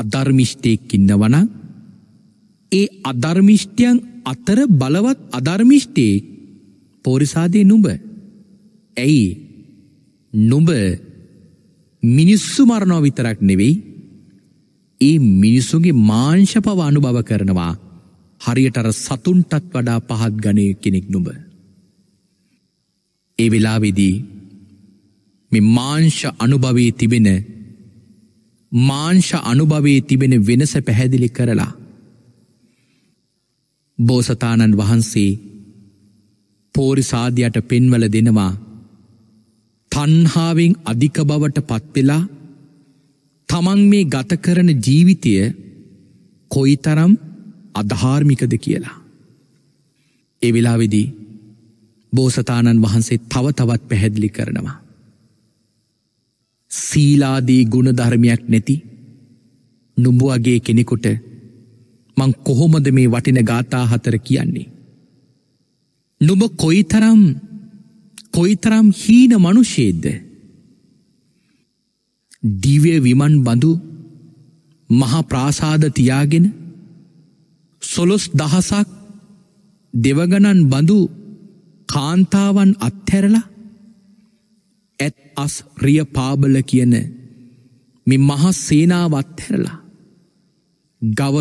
අධර්මිෂ්ටයෙක් ඉන්නවන ඒ අධර්මිෂ්ටයන් අතර බලවත් අධර්මිෂ්ටයෙක් පෝරිසාදය නුඹ ඇයි නුඹ මිනිස්සු මරණෝ විතරක් නෙවෙයි ඒ මිනිස්සුගේ මාංශපව අනුභව කරනවා හරියටර සතුන්ටත් වඩා පහත් ගනය කෙනෙක් නුඹ. ඒ වෙලාවෙදී මෙ මාංශ අනුභවේ තිබෙන මාංශ අනුභවේ තිබෙන වෙනස පැහැදිලි කරලා. බෝසතාණන් වහන්සේ පෝරිසාධයට පෙන්වල දෙනවා තන්හාාවෙන් අධික බවට පත්වෙලා තමන් මේ ගත කරන ජීවිතය කොයි තරම් අධාර්මිකද කියලා. එවිලාවෙදී බෝසතාණන් වහන්සේ තව තවත් පැහැදිලි කරනවා. සීලාදී ගුණධර්මයක් නැති නුඹුවගේ කෙනෙකුට මං කොහොමද මේ වටින ගාථා හතර කියන්නේ. නුඹ කොයිතරම් කොයිතරම් හීන මනුෂේද්ද දිව්‍ය විමන් බඳු මහා ප්‍රාසාද තියාගෙන සොලොස් දහසක් දෙවගණන් බඳු කාන්තාවන් අත්හැරලා ඇත් අස් රිය පාබල කියන මෙ මහා සේනාව අත්හැරලා ගව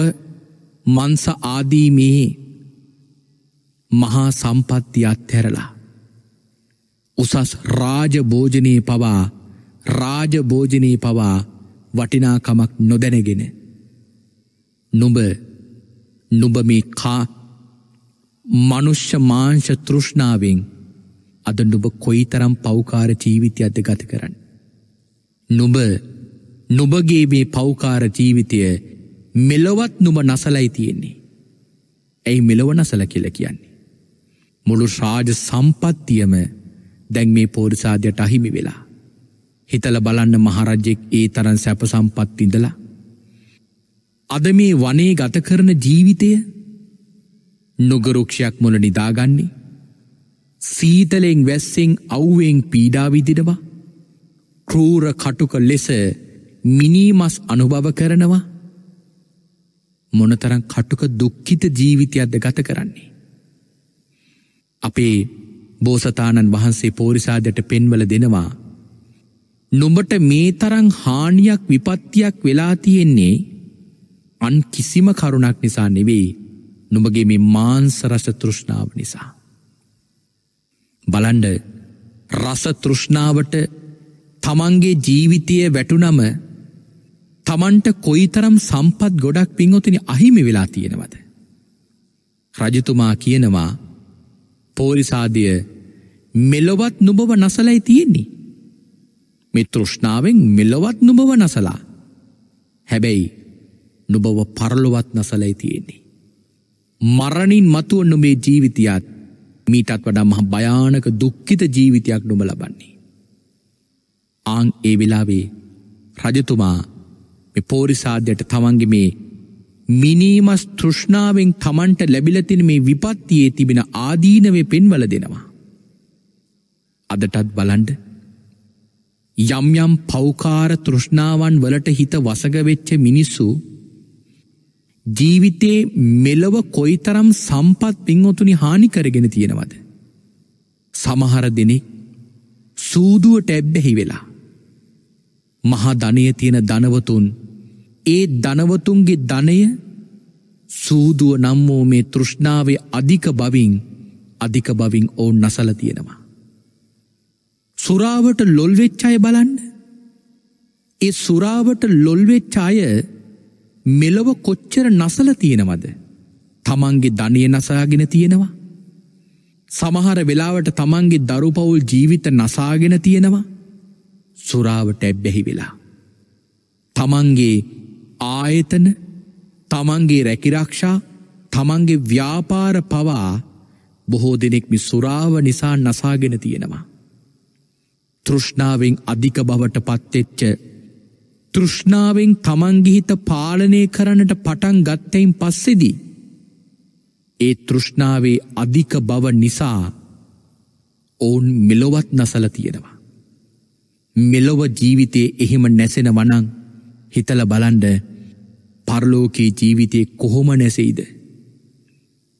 මංස ආදී මේ මහා සම්පත්ති අත්හැරලා උසස් රාජභෝජනය පවා රාජභෝජනී පවා වටිනාකමක් නොදැනගෙන. නුඹ නුඹමි කා මනුෂ්‍ය මාංශ තෘෂ්ණාවෙන් අද නුබ කොයි තරම් පෞකාර ජීවිතය අද ගත කරන්න. නුබ නුබගේ මේ පෞකාර ජීවිතය මෙලොවත් නුම නසලයි තියෙන්නේ. ඇයි මෙලොව නසල කියල කියන්නේ. මුළු ශාජ සම්පත්තියම දැන් මේ පෝරිසාධයට අහිමි වෙලා. හිතල බලන්න මහරජ්ජෙක් ඒ තරන් සැප සම්පත්තිඳලා. අද මේ වනේ ගත කරන ජීවිතය නොගරෝක්ෂයක් මොල නිදාගන්නේ. සීතලෙෙන් වැස්සෙන් අව්ුවෙන් පීඩාවිදිනවා. ක්‍රූර කටුක ලෙස මිනීමස් අනුභව කරනවා. මොනතරං කටුක දුක්කිත ජීවිතයක්ද ගත කරන්නේ. අපේ බෝසතාණන් වහන්සේ පෝරිසාදට පෙන්වල දෙනවා නොඹට මේ තරං හානියක් විපත්තියක් වෙලා තියෙන්නේ අන් කිසිම කරුණක් නිසා නෙවෙයි නොඹගේ මේ මාන්සරස තෘෂ්ණාව නිසා. බලන්ඩ රස තෘෂ්ණාවට තමන්ගේ ජීවිතය වැටුනම තමන්ට කොයිතරම් සම්පත් ගොඩක් පින්වතින අහිමි වෙලා තියෙනවද. රජතුමා කියනවා පෝරිසාදිය මෙලොවත් නුබව නසලයි තියෙන්නේ මේ තෘෂ්ණාවෙන් මෙලොවත් නුබව නසලා. හැබැයි නුබව පරලොවත් නසලයි තියෙන්නේ. මරණින් මතුව නොබේ ජීවිතයාත් මීටත් වඩා මහ භයානක දුක්ඛිත ජීවිතයක් නුඹ ලබන්නේ. ආං ඒ වෙලාවේ රජතුමා මේ පෝරිසාද්‍යයට තමන්ගේ මේ මිනීමස් තෘෂ්ණාවෙන් තමන්ට ලැබිලතින මේ විපත්තියේ තිබෙන ආදීනවේ පෙන්වල දෙනවා. අදටත් බලන්ට යම්යම් පෞකාර තෘෂ්ණාවන් වලට හිත වසගවෙච්ච මිනිස්සු ජීවිතේ මෙලොව කොයිතරම් සම්පත් පින්වතුනි හානි කරගෙන තියෙනවද. සමහර දෙනෙ සූදුවට ඇබ්බැහි වෙලා. මහා ධනය තියෙන ධනවතුන් ඒ ධනවතුන්ගේ ධනය සූදුව නම්මෝ මේ තෘෂ්ණාවේ අධික බවින් අධික බවින් ඔවුන් නසල තියෙනවා. සුරාවට ලොල්වෙච්චාය බලන්න. ඒ සුරාවට ලොල්වෙච්චාය මෙලොව කොච්චර නසල තියෙනවද. තමන්ගේ ධනය නසාගෙන තියෙනවා. සමහර වෙලාවට තමන්ගේ දරුපවුල් ජීවිත නසාගෙන තියෙනවා සුරාවට ඇබ්බැහි වෙලා. තමන්ගේ ආයතන තමන්ගේ රැකිරක්ෂා තමන්ගේ ව්‍යාපාර පවා බොහෝ දෙනෙක්මි සුරාව නිසා නසාගෙන තියෙනවා. තෘෂ්ණාවෙන් අධික බවට පත්තෙච්ච. තෘෂ්ණාවෙන් තමන්ගිහිත පාලනය කරන්නට පටන් ගත්තයින් පස්සෙදී. ඒ තෘෂ්ණාවේ අධික බව නිසා ඔවුන් මෙලොවත් නසල තියෙනවා. මෙලොව ජීවිතයේ එහෙම නැසෙන වනං හිතල බලන්ඩ පරලෝකයේ ජීවිතය කොහොම නැසෙයිද.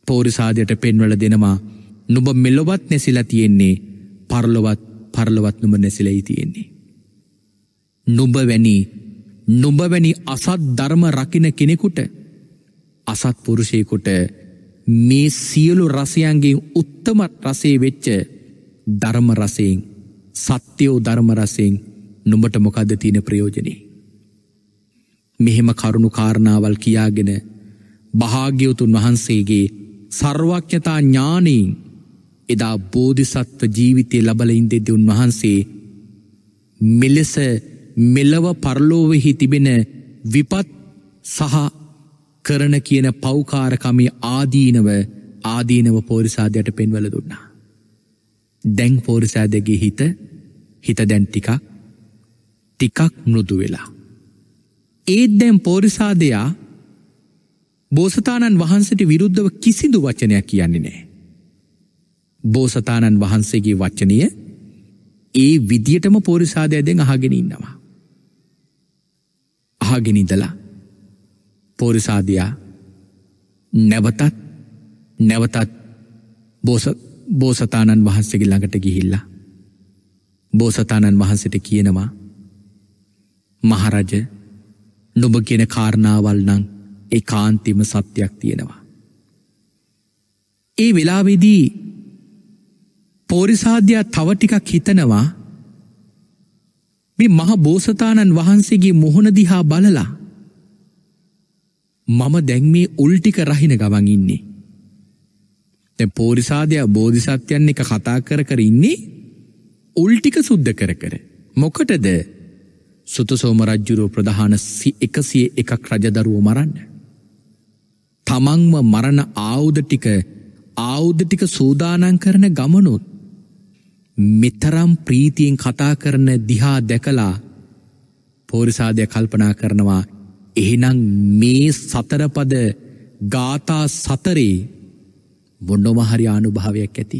පෝරිසාධයට පෙන්වල දෙනවා නුබ මෙලොවත් නැසිලා තියෙන්නේ පරලොවත් පරලවත්නුම නැසිලයි තියෙන්නේ. නුඹ වැනි නුඹ වැනි අසත් ධර්ම රකින කෙනෙකුට අසත් පුරුෂයකුට මේ සියලු රසයන්ගේ උත්තමත් රසේ වෙච්ච ධර්ම රසයෙන් සත්‍යයෝ ධර්ම රසයෙන් නුඹට මොකද තියෙන ප්‍රයෝජනේ. මෙහෙම කරුණු කාරණාවල් කියාගෙන භාග්‍යවතුන් වහන්සේගේ සර්වක්්‍යතා ඥානීන් එදා බෝධිසත්ව ජීවිතය ලබලයින් දෙද උන්වහන්සේ මෙලෙස මෙලව පරලෝවෙහි තිබෙන විපත් සහ කරන කියන පෞකාරකමේ ආදීනව ආදීනව පෝරිසාදයට පෙන්වල දුන්නා. දැන් පෝරිසෑදගේ හිත හිත දැන් ටිකක් ටිකක් මෘදු වෙලා. ඒත් දැම් පෝරිසාදයා බෝසතාණන් වහන්සට විරුද්ධව කිසිදු වචනයක් කියන්නේ නෑ. බෝසතාණන් වහන්සේගේ වච්චනය ඒ විදියටම පෝරිසාදයදෙන් අහගෙනඉන්නවා. අහගෙනඉදලා පෝරිසාදයා නැවතත් නැවතත් බෝසතාණන් වහන්සේගේ ළඟට ගිහිල්ලා. බෝසතාණන් වහන්සට කියනවා මහරජ නොබ කියන කාරණාවල් නං ඒ කාන්තිම සත්‍යයක් තියෙනවා. ඒ වෙලාවෙදී පෝරිසාධ්‍යයා තව ටිකක් හිතනවා මේ මහ බෝසතාණන් වහන්සේගේ මුහුණ දිහා බලලා මම දැන් මේ උල්ටික රහින ගවන් ඉන්නේ. තැ පෝරිසාධයා බෝධිසත්‍යයන් එක කතා කර කර ඉන්නේ උල්ටික සුද්ධ කර කර. මොකටද සුතසෝම රජ්ජුරෝ ප්‍රධාන එකසිය එකක් රජදරුව මරන්න. තමන්ව මරණ ආවුධ ටික ආවුධ ටික සූදානන් කරන ගමනුත් මෙතරම් ප්‍රීතියෙන් කතා කරන දිහා දැකලා පෝරිසාදය කල්පනා කරනවා එහෙනම් මේ සතරපද ගාථා සතරේ බොඩොමහරි ආනුභාවයක් ඇති.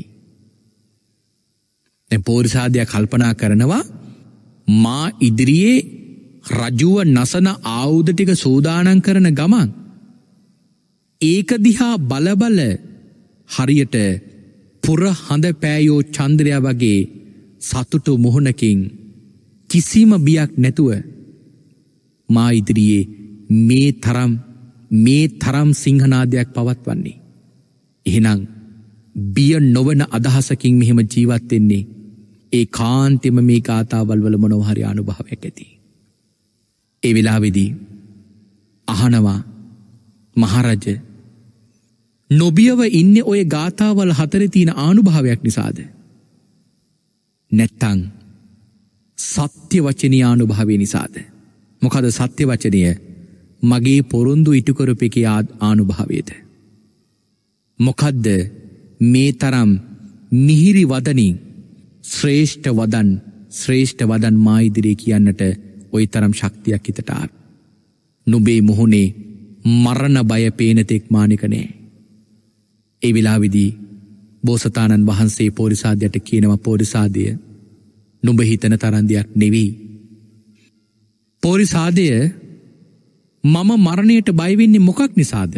පෝරිසාදය කල්පනා කරනවා මා ඉදිරියේ රජුව නසන ආවුධ ටික සූදානන් කරන ගමන් ඒක දිහා බලබල හරියට පුර හඳ පෑයෝ චන්ද්‍රයා වගේ සතුටු මුහුණකින් කිසිම බියක් නැතුව මා ඉදිරියේ මේ තරම් මේ තරම් සිංහනාදයක් පවත්වන්නේ. එහෙනම් බිය නොවන අදහසකින් මෙහෙම ජීවත්වෙන්නේ ඒ කාන්තිම මේ කාතාවල්වල මොනොහරි අනුභාවයක් ඇති. ඒ වෙලාවෙදී අහනවා මහරජ නොබියව ඉන්න ඔය ගාථාවල් හතර තියෙන ආනුභාවයක් නිසාද. නැත්තං සත්‍ය වචනය ආනුභාවය නිසාද. මොකද සත්‍ය වචනය මගේ පොරුන්දු ඉටුකරපෙකි ආත් ආනුභාවේද. මොකදද මේ තරම් මිහිරි වදනින් ශ්‍රේෂ්ඨ වදන් ශ්‍රේෂ්ඨ වදන් මායිදිරේ කියන්නට ඔයි තරම් ශක්තියක් හිතටාක්. නොබේ මුහුණේ මරණ බය පේනතෙක් මානිකනේ. ඒ වෙලාවිදී බෝසතාණන් වහන්සේ පෝරිසාධයට කියනව පෝරිසාධය නුඹ හිතන තරන්දයක් නෙවී. පෝරිසාධය මම මරණයට බයිවෙන්නේ මොකක් නිසාද.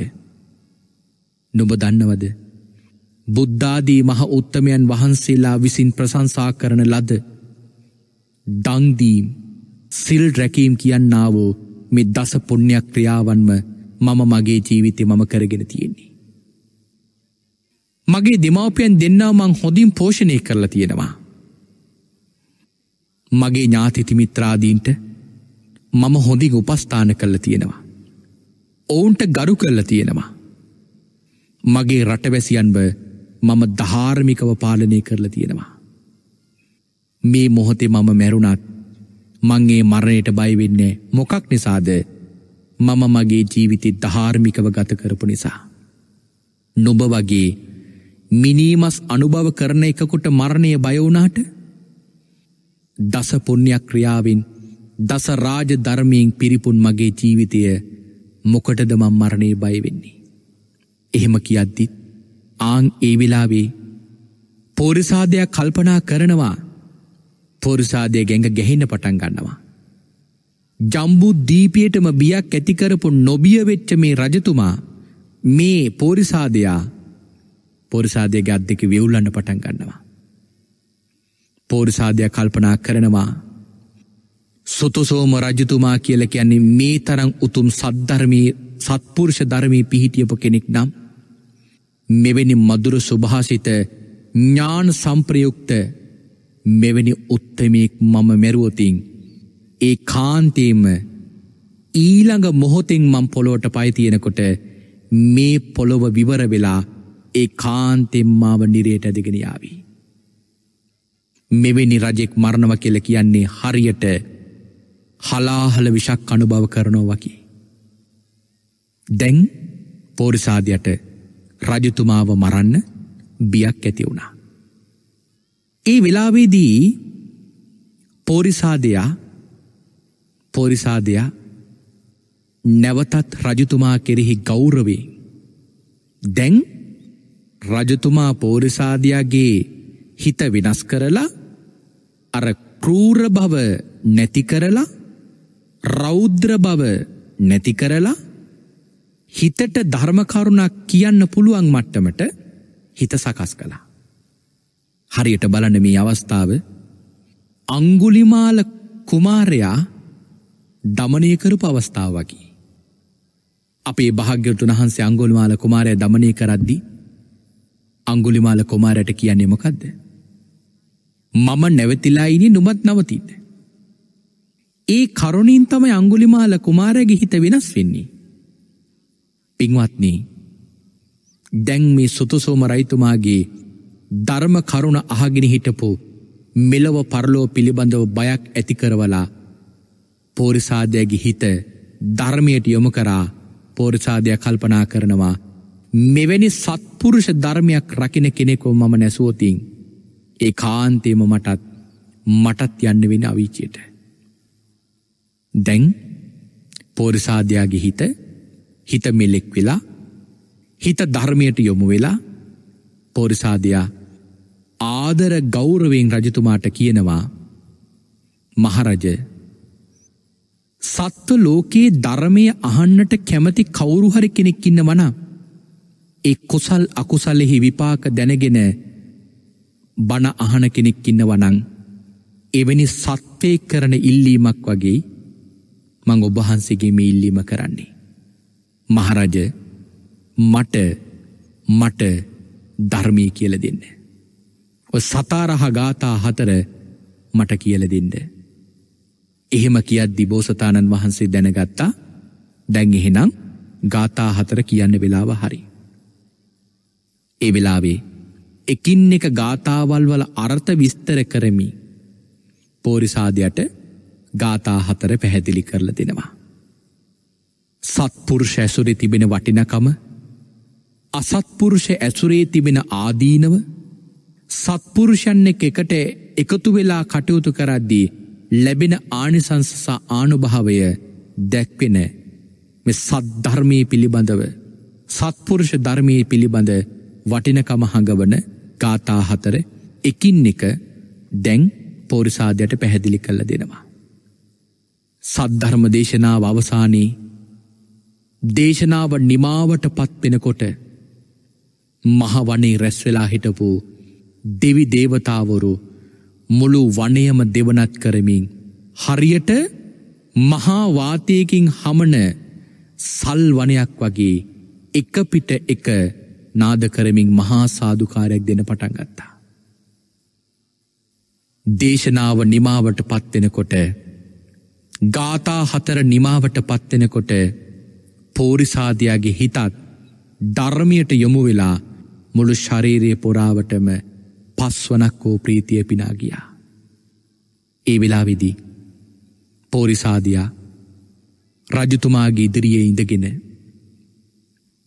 නුඹ දන්නවද. බුද්ධාදී මහ උත්තමයන් වහන්සේලා විසින් ප්‍රසංසා කරන ලද. දංදීම් සිල් රැකීම් කියන්නාවෝ මෙ දස පුුණ්‍යයක් ක්‍රියාවන්ම මම මගේ ජීවිතය මම කරගෙන තියෙන්නේ. මගේ දෙමාපියන් දෙන්නාව මං හොඳින් පෝෂණය කරලා තියෙනවා. මගේ ඥාතිතිමිත්‍රාදීන්ට මම හොඳින් උපස්ථාන කරලා තියෙනවා. ඔවුන්ට ගරු කරලා තියෙනවා. මගේ රටවැසියන්ව මම ධාර්මිකව පාලනය කරලා තියෙනවා. මේ මොහොතේ මම මැරුණත් මංගේ මරණයට බයිවෙන්නේ මොකක් නිසාද මම මගේ ජීවිතය ධාර්මිකව ගත කරපු නිසා. නොබ වගේ මිනීමස් අනුභව කරන එකකොට මරණය බයවුනාට දස පුුණ්‍යයක් ක්‍රියාවෙන් දස රාජ ධර්මයෙන් පිරිපුන් මගේ ජීවිතය මොකටද මං මරණය බයවෙන්නේ. එහෙම කියද්දිත් ආං ඒ වෙලාවේ පෝරිසාදයක් කල්පනා කරනවා පෝරිසාදය ගැඟ ගැහෙන්න පටන් ගන්නවා. ජම්බු දීපියටම බියක් ඇතිකරපු නොබිය වෙච්ච මේ රජතුමා මේ පෝරිසාදයා පෝරසාධයගේ අත් දෙක වෙවුල්ලන්න පටන් ගන්නවා. පෝරසාධයක් කල්පනා කරනවා සුතුසෝම රජතුමා කියල කියන්නේ මේ තරං උතුම් සද්ධර්මී සත්පුරුෂ ධර්මී පිහිටියප කෙනෙක් නම් මෙවැනි මදුර සුභාසිත ඥාන සම්ප්‍රයුක්ත මෙවැනි උත්තමයෙක් මම මැරුවතින් ඒ කාන්තේම ඊළඟ මොහොතෙන් මම් පොළොවට පයිතියෙනකොට මේ පොළොව විවර වෙලා ඒ කාන්තෙම්මාව නිරයට ඇදගෙන යාවී. මෙවැනි රජෙක් මරණව කියල කියන්නේ හරියට හලාහල විශක් අනුභව කරනෝ වකි. දැන් පෝරිසාධයට රජතුමාව මරන්න බියක් ඇති වුණා. ඒ වෙලාවේදී පෝරිසාදයා පෝරිසාදයා නැවතත් රජතුමා කෙරෙහි ගෞරවේ දැන් රජතුමා පෝරිසාදියාගේ හිත වෙනස් කරලා අර ක්‍රූර බව නැති කරලා රෞද්‍ර බව නැති කරලා හිතට ධර්ම කරුණක් කියන්න පුළුවන් මට්ටමට හිත සකස් කළා. හරියට බලන්න මේ අවස්ථාව අංගුලිමාල කුමාරයා දමනය කරපු අවස්ථාව වගේ. අපේ භාග්‍යවතුන් වහන්සේ අංගුලිමාල කුමාරයා දමනය කරද්දී අංගුලිමාල කුමාරට කියන්නේ මොකක්ද? මම නැවතිලා ඉන්නේ නුඹත් නවතින්න. ඒ කරුණින් තමයි අංගුලිමාල කුමාරගේ හිත වෙනස් වෙන්නේ. පින්වත්නි දැන් මේ සුතුසෝම රයිතුමාගේ ධර්ම කරුණ අහගෙන හිටපු මෙලව පරලෝ පිළිබඳව බයක් ඇති කරවලා පෝරිසාදයගේ හිත ධර්මයට යොමු කරා පෝරිසාදය කල්පනා කරනවා මෙවැනි සත්පුරුෂ ධර්මයක් රකින කෙනෙකෝ මම නැසුවතින් ඒ කාන්තේම මටත් මටත් යන්න වෙන අවිචයට. දැන් පෝරිසාධයාගේ හිත හිත මෙල්ලෙක් වෙලා හිත ධර්මයට යොමු වෙලා පෝරිසාධයා ආදර ගෞරවෙන් රජතුමාට කියනවා මහරජ සත්ව ලෝකයේ ධර්මය අහන්නට කැමති කවුරුහරි කෙනෙක් ඉන්න වනා ඒ කුසල් අකුසල්ලෙහි විපාක දැනගෙන බණ අහන කෙනෙක් ඉන්නවනං එවැනි සත්වය කරන ඉල්ලීමක් වගේ මං ඔබහන්සේගේ මේ ඉල්ලීම කරන්නේ. මහරජ මට මට ධර්මී කියල දෙන්න. සතාරහ ගාථා හතර මට කියල දෙන්න. එහෙම කියත් දිබෝසතාණන් වහන්සේ දැනගත්තා දැන් එහෙනම් ගාථා හතර කියන්න වෙලාව හරි. ඒ වෙලාවේ එකින් එක ගාථාවල් වල අර්ථ විස්තර කරමි. පෝරිසාදයට ගාථා හතර පැහැදිලි කරල දෙනවා. සත්පුරුෂ ඇසුරේ තිබෙන වටිනකම අසත්පුරුෂ ඇසුරේ තිබෙන ආදීනව සත්පුරුෂන් එකට එකතු වෙලා කටයුතු කරද්දී ලැබෙන ආනිසංසසා ආනුභාවය දැක්වෙන මෙ සද්ධර්මය පිළිබඳව සත්පුරුෂ ධර්මයේ පිළිබඳ වටිනකම හඟවන ගාථා හතර එකින් එක දැන් පෝරිසාදයට පැහැදිලි කල්ල දෙනවා. සද්ධර්ම දේශනාව අවසානයේ දේශනාව නිමාවට පත්වෙනකොට මහවනේ රැස්වෙලා හිටපු දෙවි දේවතාවරු මුළු වනයම දෙවනත් කරමින් හරියට මහාවාතයකින් හමන සල් වනයක් වගේ එක පිට එක නාද කරමින් මහා සාධකාරයක් දෙන පටන්ගත්තා. දේශනාව නිමාවට පත්වෙනකොට ගාථා හතර නිමාවට පත්වෙනකොට පෝරිසාධයාගේ හිතත් ධර්මයට යොමු වෙලා මුළු ශරීරය පොරාවටම පස්වනක් වෝ ප්‍රීතිය පිනාගියා. ඒ වෙලා විදි පෝරිසාධයා රජතුමාගේ ඉදිරියේ ඉඳගෙන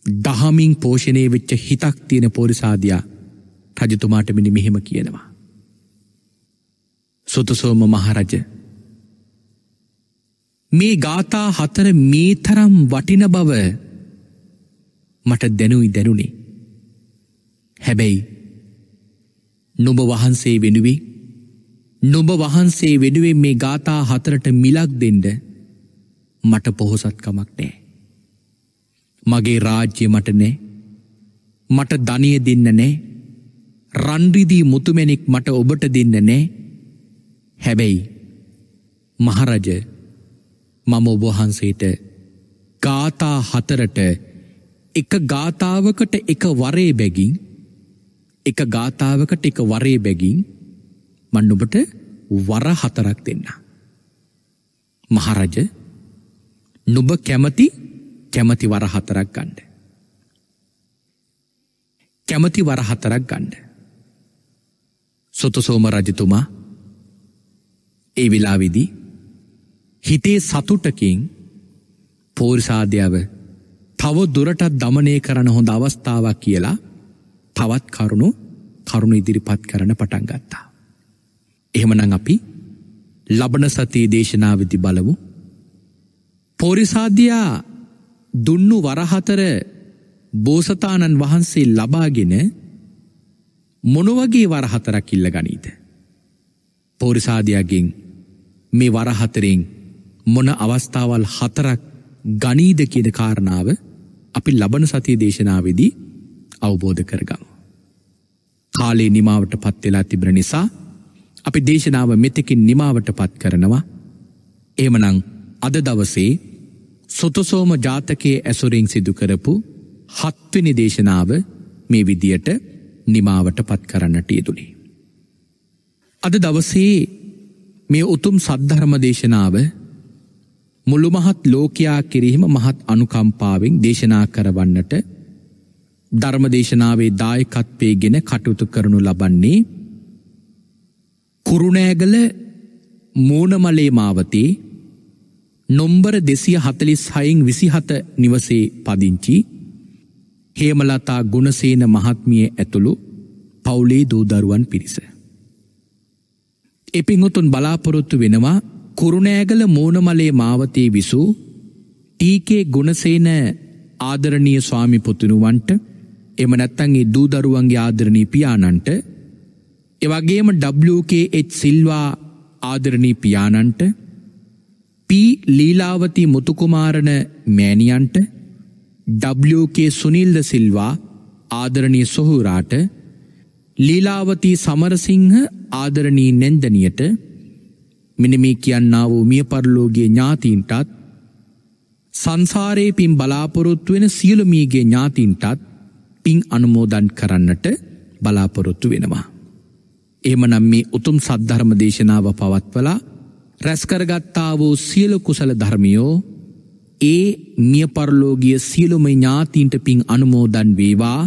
දහමින් පෝෂණය වෙච්ච හිතක් තියෙන පෝරිසාධයා රජතුමාට මිනි මෙහෙම කියනවා. සුතසෝම මහරජ මේ ගාථා හතර මේ තරම් වටින බව මට දැනුයි දැනුනේ. හැබැයි නොබ වහන්සේ වෙනුවේ නොබ වහන්සේ වෙනුවෙන් මේ ගාථා හතරට මිලක් දෙන්ඩ මට පොහොසත්කමක් නෑ. මගේ රාජ්‍ය මට නෑ මට ධනිය දෙන්න නෑ රන්රිදී මුතුමැණික් මට ඔබට දෙන්න නෑ හැබැයි මහරජ මම ඔබහන්සේට ගාථා හතරට එක ගාථාවකට එක වරේ බැගින් එක ගාථාවකට එක වරේ බැගින් මන් ඔබට වර හතරක් දෙන්න. මහරජ නුබ කැමති කැමති වර හතරක් ගණ්ඩ. කැමති වර හතරක් ගණ්ඩ. සොතසෝම රජතුමා ඒ වෙලාවිදී හිතේ සතුටකින් පෝර්සාධ්‍යාව තව දුරටත් දමනය කරන හොඳ අවස්ථාවක් කියලා තවත් කරුණු කරුණු ඉදිරිපත් කරන පටන් ගත්තා. එහෙමනං අපි ලබන සතියේ දේශනාවදි බලවු පෝරිසාධයා දුන්නු වරහතර බෝසතාණන් වහන්සේ ලබාගෙන මොනවගේ වරහතරක් ඉල්ල ගනීද. පෝරිසාධයාගෙන් මේ වරහතරෙන් මොන අවස්ථාවල් හතරක් ගනීද කියන කාරණාව අපි ලබන සතිය දේශනාවේදී අවබෝධ කරගමු. කාලේ නිමාවට පත්වෙලා තිබෙන නිසා අපි දේශනාව මෙතකින් නිමාවට පත් කරනවා. එහෙමනම් අද දවසේ සොතසෝම ජාතකයේ ඇසුරෙන් සිදුකරපු හත්වනි දේශනාව මේ විදියට නිමාවට පත් කරන්නට යෙදුණේ. අද දවසේ මේ උතුම් සද්ධරම දේශනාව මුළුමහත් ලෝකයා කිරීම මහත් අනුකම්පාවෙන් දේශනා කරවන්නට ධර්ම දේශනාවේ දායකත්වය ගෙන කටයුතු කරනු ලබන්නේ කුරුණෑගල මූනමලේ මාවතේ නොම්බර දෙසිය හතලිස් හයින් විසිහත නිවසේ පදිංචි හේමලතා ගුණසේන මහත්මිය ඇතුළු පවුලේ දූදරුවන් පිරිස. එපිංහොතුන් බලාපොරොත්තු වෙනවා කුරුණෑගල මෝනමලේ මාවතයේ විසූ ටීකේ ගුණසේන ආදරණය ස්වාමි පුතුනුවන්ට එම නැත්තන්ගේ දූදරුවන්ගේ ආදරණී පියාණන්ට එවගේම WKH සිල්වා ආදරණී පියාණන්ට පී ලීලාවති මුතුකුමාරණ මෑණියන්ට WK සුනිල්ද සිල්වා ආදරණීය සොහොරාට ලීලාවති සමරසිංහ ආදරණීය නැන්දනියට මෙන්න මේ කියන්නා වූ මිය පරලෝකීය ඥාතීන්ටත් සංසාරේ පින් බලාපොරොත්තු වෙන සියලු මියගේ ඥාතීන්ටත් පින් අනුමෝදන් කරන්නට බලාපොරොත්තු වෙනවා. එහෙමනම් මේ උතුම් සද්ධර්ම දේශනාව පවත්වලා රැස්කරගත්තා වූ සියලු කුසල ධර්මියෝ ඒ නියපරලෝගිය සියලුම ඥාතීන්ට පින් අනුමෝදන් වේවා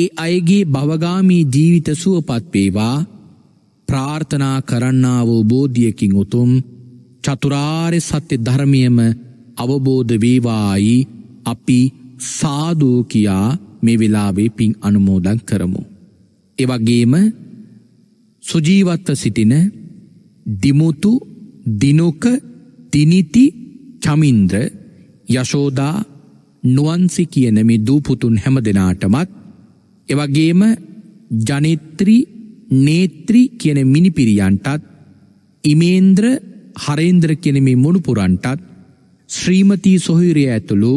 ඒ අයගේ භවගාමී ජීවිත සුවපත් වේවා ප්‍රාර්ථනා කරන්නා වූ බෝධියකින් උතුම් චතුරාර්ය සත්‍ය ධර්මියම අවබෝධ වේවායි අපි සාදූ කියා මේ වෙලාවේ පින් අනුමෝදන් කරමු. එවගේම සුජීවත්ව සිටින දිමුතු දිනුක තිනිති චමින්ද්‍ර යශෝදා නුවන්සි කියන මේ දූපුතුන් හැම දෙනාටමත් එවගේම ජනේත්‍රි නේත්‍රි කියන මිනිපිරියන්ටත් ඉමේන්ද්‍ර හරේන්ද්‍ර කියන මේ මුණුපුරන්ටත් ශ්‍රීමතී සොහිරිය ඇතුළු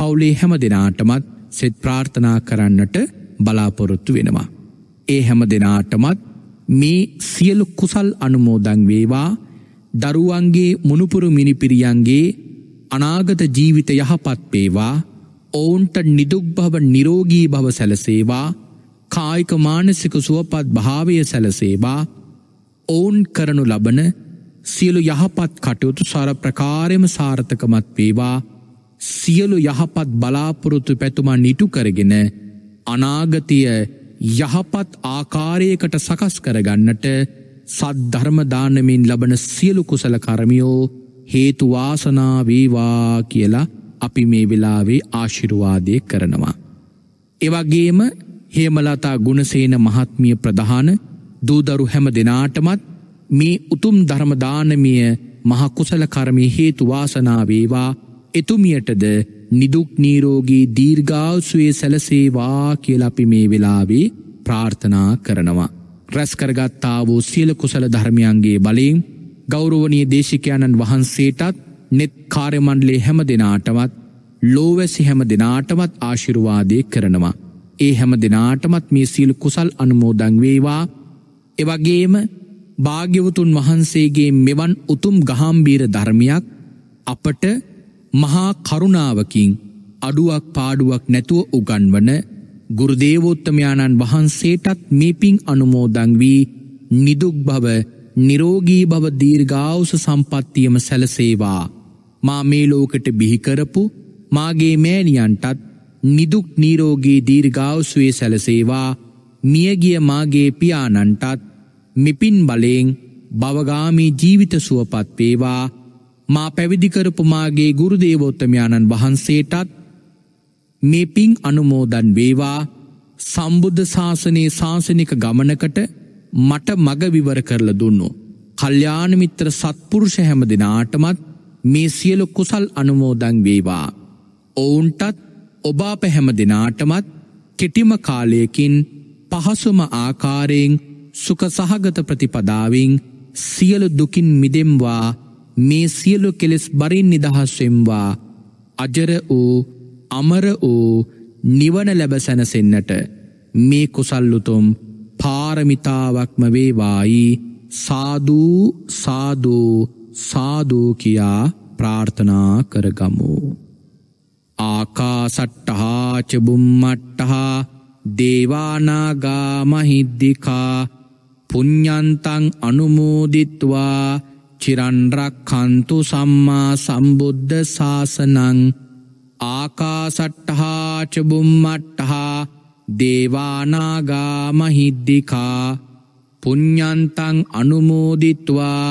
පවුලේ හැම දෙනාටමත් සෙත් ප්‍රාර්ථනා කරන්නට බලාපොරොත්තු වෙනවා. ඒ හැම දෙනාටමත් මේ සියලු කුසල් අනුමෝදං වේවා දරුවන්ගේ මුණුපුරු මිනිපිරියන්ගේ අනාගත ජීවිත යහපත් වේවා ඔවුන්ට නිදුක්භව නිරෝගී භව සැලසේවා කායික මානසික සුවපත් භාවය සැලසේවා ඔවුන් කරනු ලබන සියලු යහපත් කටයුතු සාර ප්‍රකාරයම සාර්ථකමත් වේවා සියලු යහපත් බලාපොරොතු පැතුමන් නිටු කරගෙන අනාගතිය යහපත් ආකාරයකට සකස් කරගන්නට සද්ධර්මදානමින් ලබන සියලු කුසල කරමියෝ හේතුවාසනාවේවා කියලා අපි මේ වෙලාවේ ආශිරුවාදය කරනවා. එවගේම හේමලතා ගුණසේන මහත්මිය ප්‍රධාන දූදරු හැම දෙනාටමත් මේ උතුම් ධර්මදානමිය මහකුසල කරමි හේතුවාසනාවේවා එතුමියටද නිදුක් නීරෝගේ දීර්ඝාවසුවේ සැලසේවා කියලා අපි මේ වෙලාවේ ප්‍රාර්ථනා කරනවා. රැස්කරගත්තා වූ සියල කුසල ධර්මයන්ගේ බලින් ගෞරවනීය දේශිකානන් වහන්සේටත් net කාර්යමණ්ඩලයේ හැම දිනාටමත් ලෝවැසි හැම දිනාටමත් ආශිර්වාදේ කරනවා. ඒ හැම දිනාටමත් මේ සීල කුසල් අනුමෝදන් වේවා. ඒ වගේම භාග්‍යවතුන් වහන්සේගේ මෙවන් උතුම් ගාම්භීර ධර්මයක් අපට මහා කරුණාවකින් අඩුවක් පාඩුවක් නැතුව උගන්වන ගුරුදේවෝත්තමයාණන් වහන්සේටත් මේ පින් අනුමෝදන් වී නිදුක් භව නිරෝගී භව දීර්ඝායුෂ සම්පත්තියම සැලසේවා මා මේ ලෝකෙට බිහි කරපු මාගේ මෑණියන්ටත් නිදුක් නිරෝගී දීර්ඝායුෂයේ සැලසේවා මියගිය මාගේ පියාණන්ටත් මිපින් බලයෙන් භවගාමී ජීවිත සුවපත් වේවා මා පැවිදිකරපු මාගේ ගුරුදේවෝත්තමයාණන් වහන්සේටත් මේ පින් අනුමෝදන් වේවා සම්බුද්ධ ශාසනයේ ශාසනික ගමනකට මට මග විවර කරලා දුන්නු. කල්යාණ මිත්‍ර සත්පුරුෂ හැම දෙනාටමත් මේ සියලු කුසල් අනුමෝදන් වේවා. ඔවුන්ටත් ඔබ අප හැම දෙනාටමත් කෙටිම කාලයකින් පහසුම ආකාරයෙන් සුඛ සහගත ප්‍රතිපදාවෙන් සියලු දුකින් මිදෙම්වා මේ සියලු කෙලෙස් බරින් නිදහස්වෙම්වා අජර වූ අමර වූ නිවන ලැබ සැනසෙන්නට මේ කුසල්ලුතුම් පාරමිතාවක්ම වේවායි සාධූ සාධූ සාධූ කියා ප්‍රාර්ථනා කරගමු. ආකා සට්ටහාචබුම්මට්ටහා දේවානාගාමහිද්දිකා පුඤ්ඥන්තං අනුමෝදිත්වා චිරන්රක් කන්තු සම්මා සම්බුද්ධ සාසනං ආකාසට්ටහාචබුම්මට්ටහා දේවානාගාමහිද්දිකා පුඤ්ඥන්තං අනුමෝදිත්වා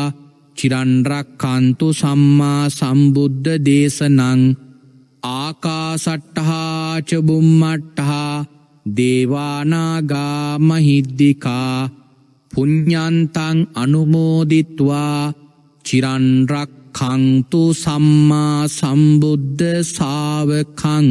චිරන්රක් කන්තු සම්මා සම්බුද්ධ දේශනං ආකාසට්ටහාචබුම්මට්ටහා දේවානාගාමහිද්දිකා පුඤ්ඥන්තං අනුමෝදිත්වා චිරන්රක්කංතු සම්මා සම්බුද්ධ සාාවකං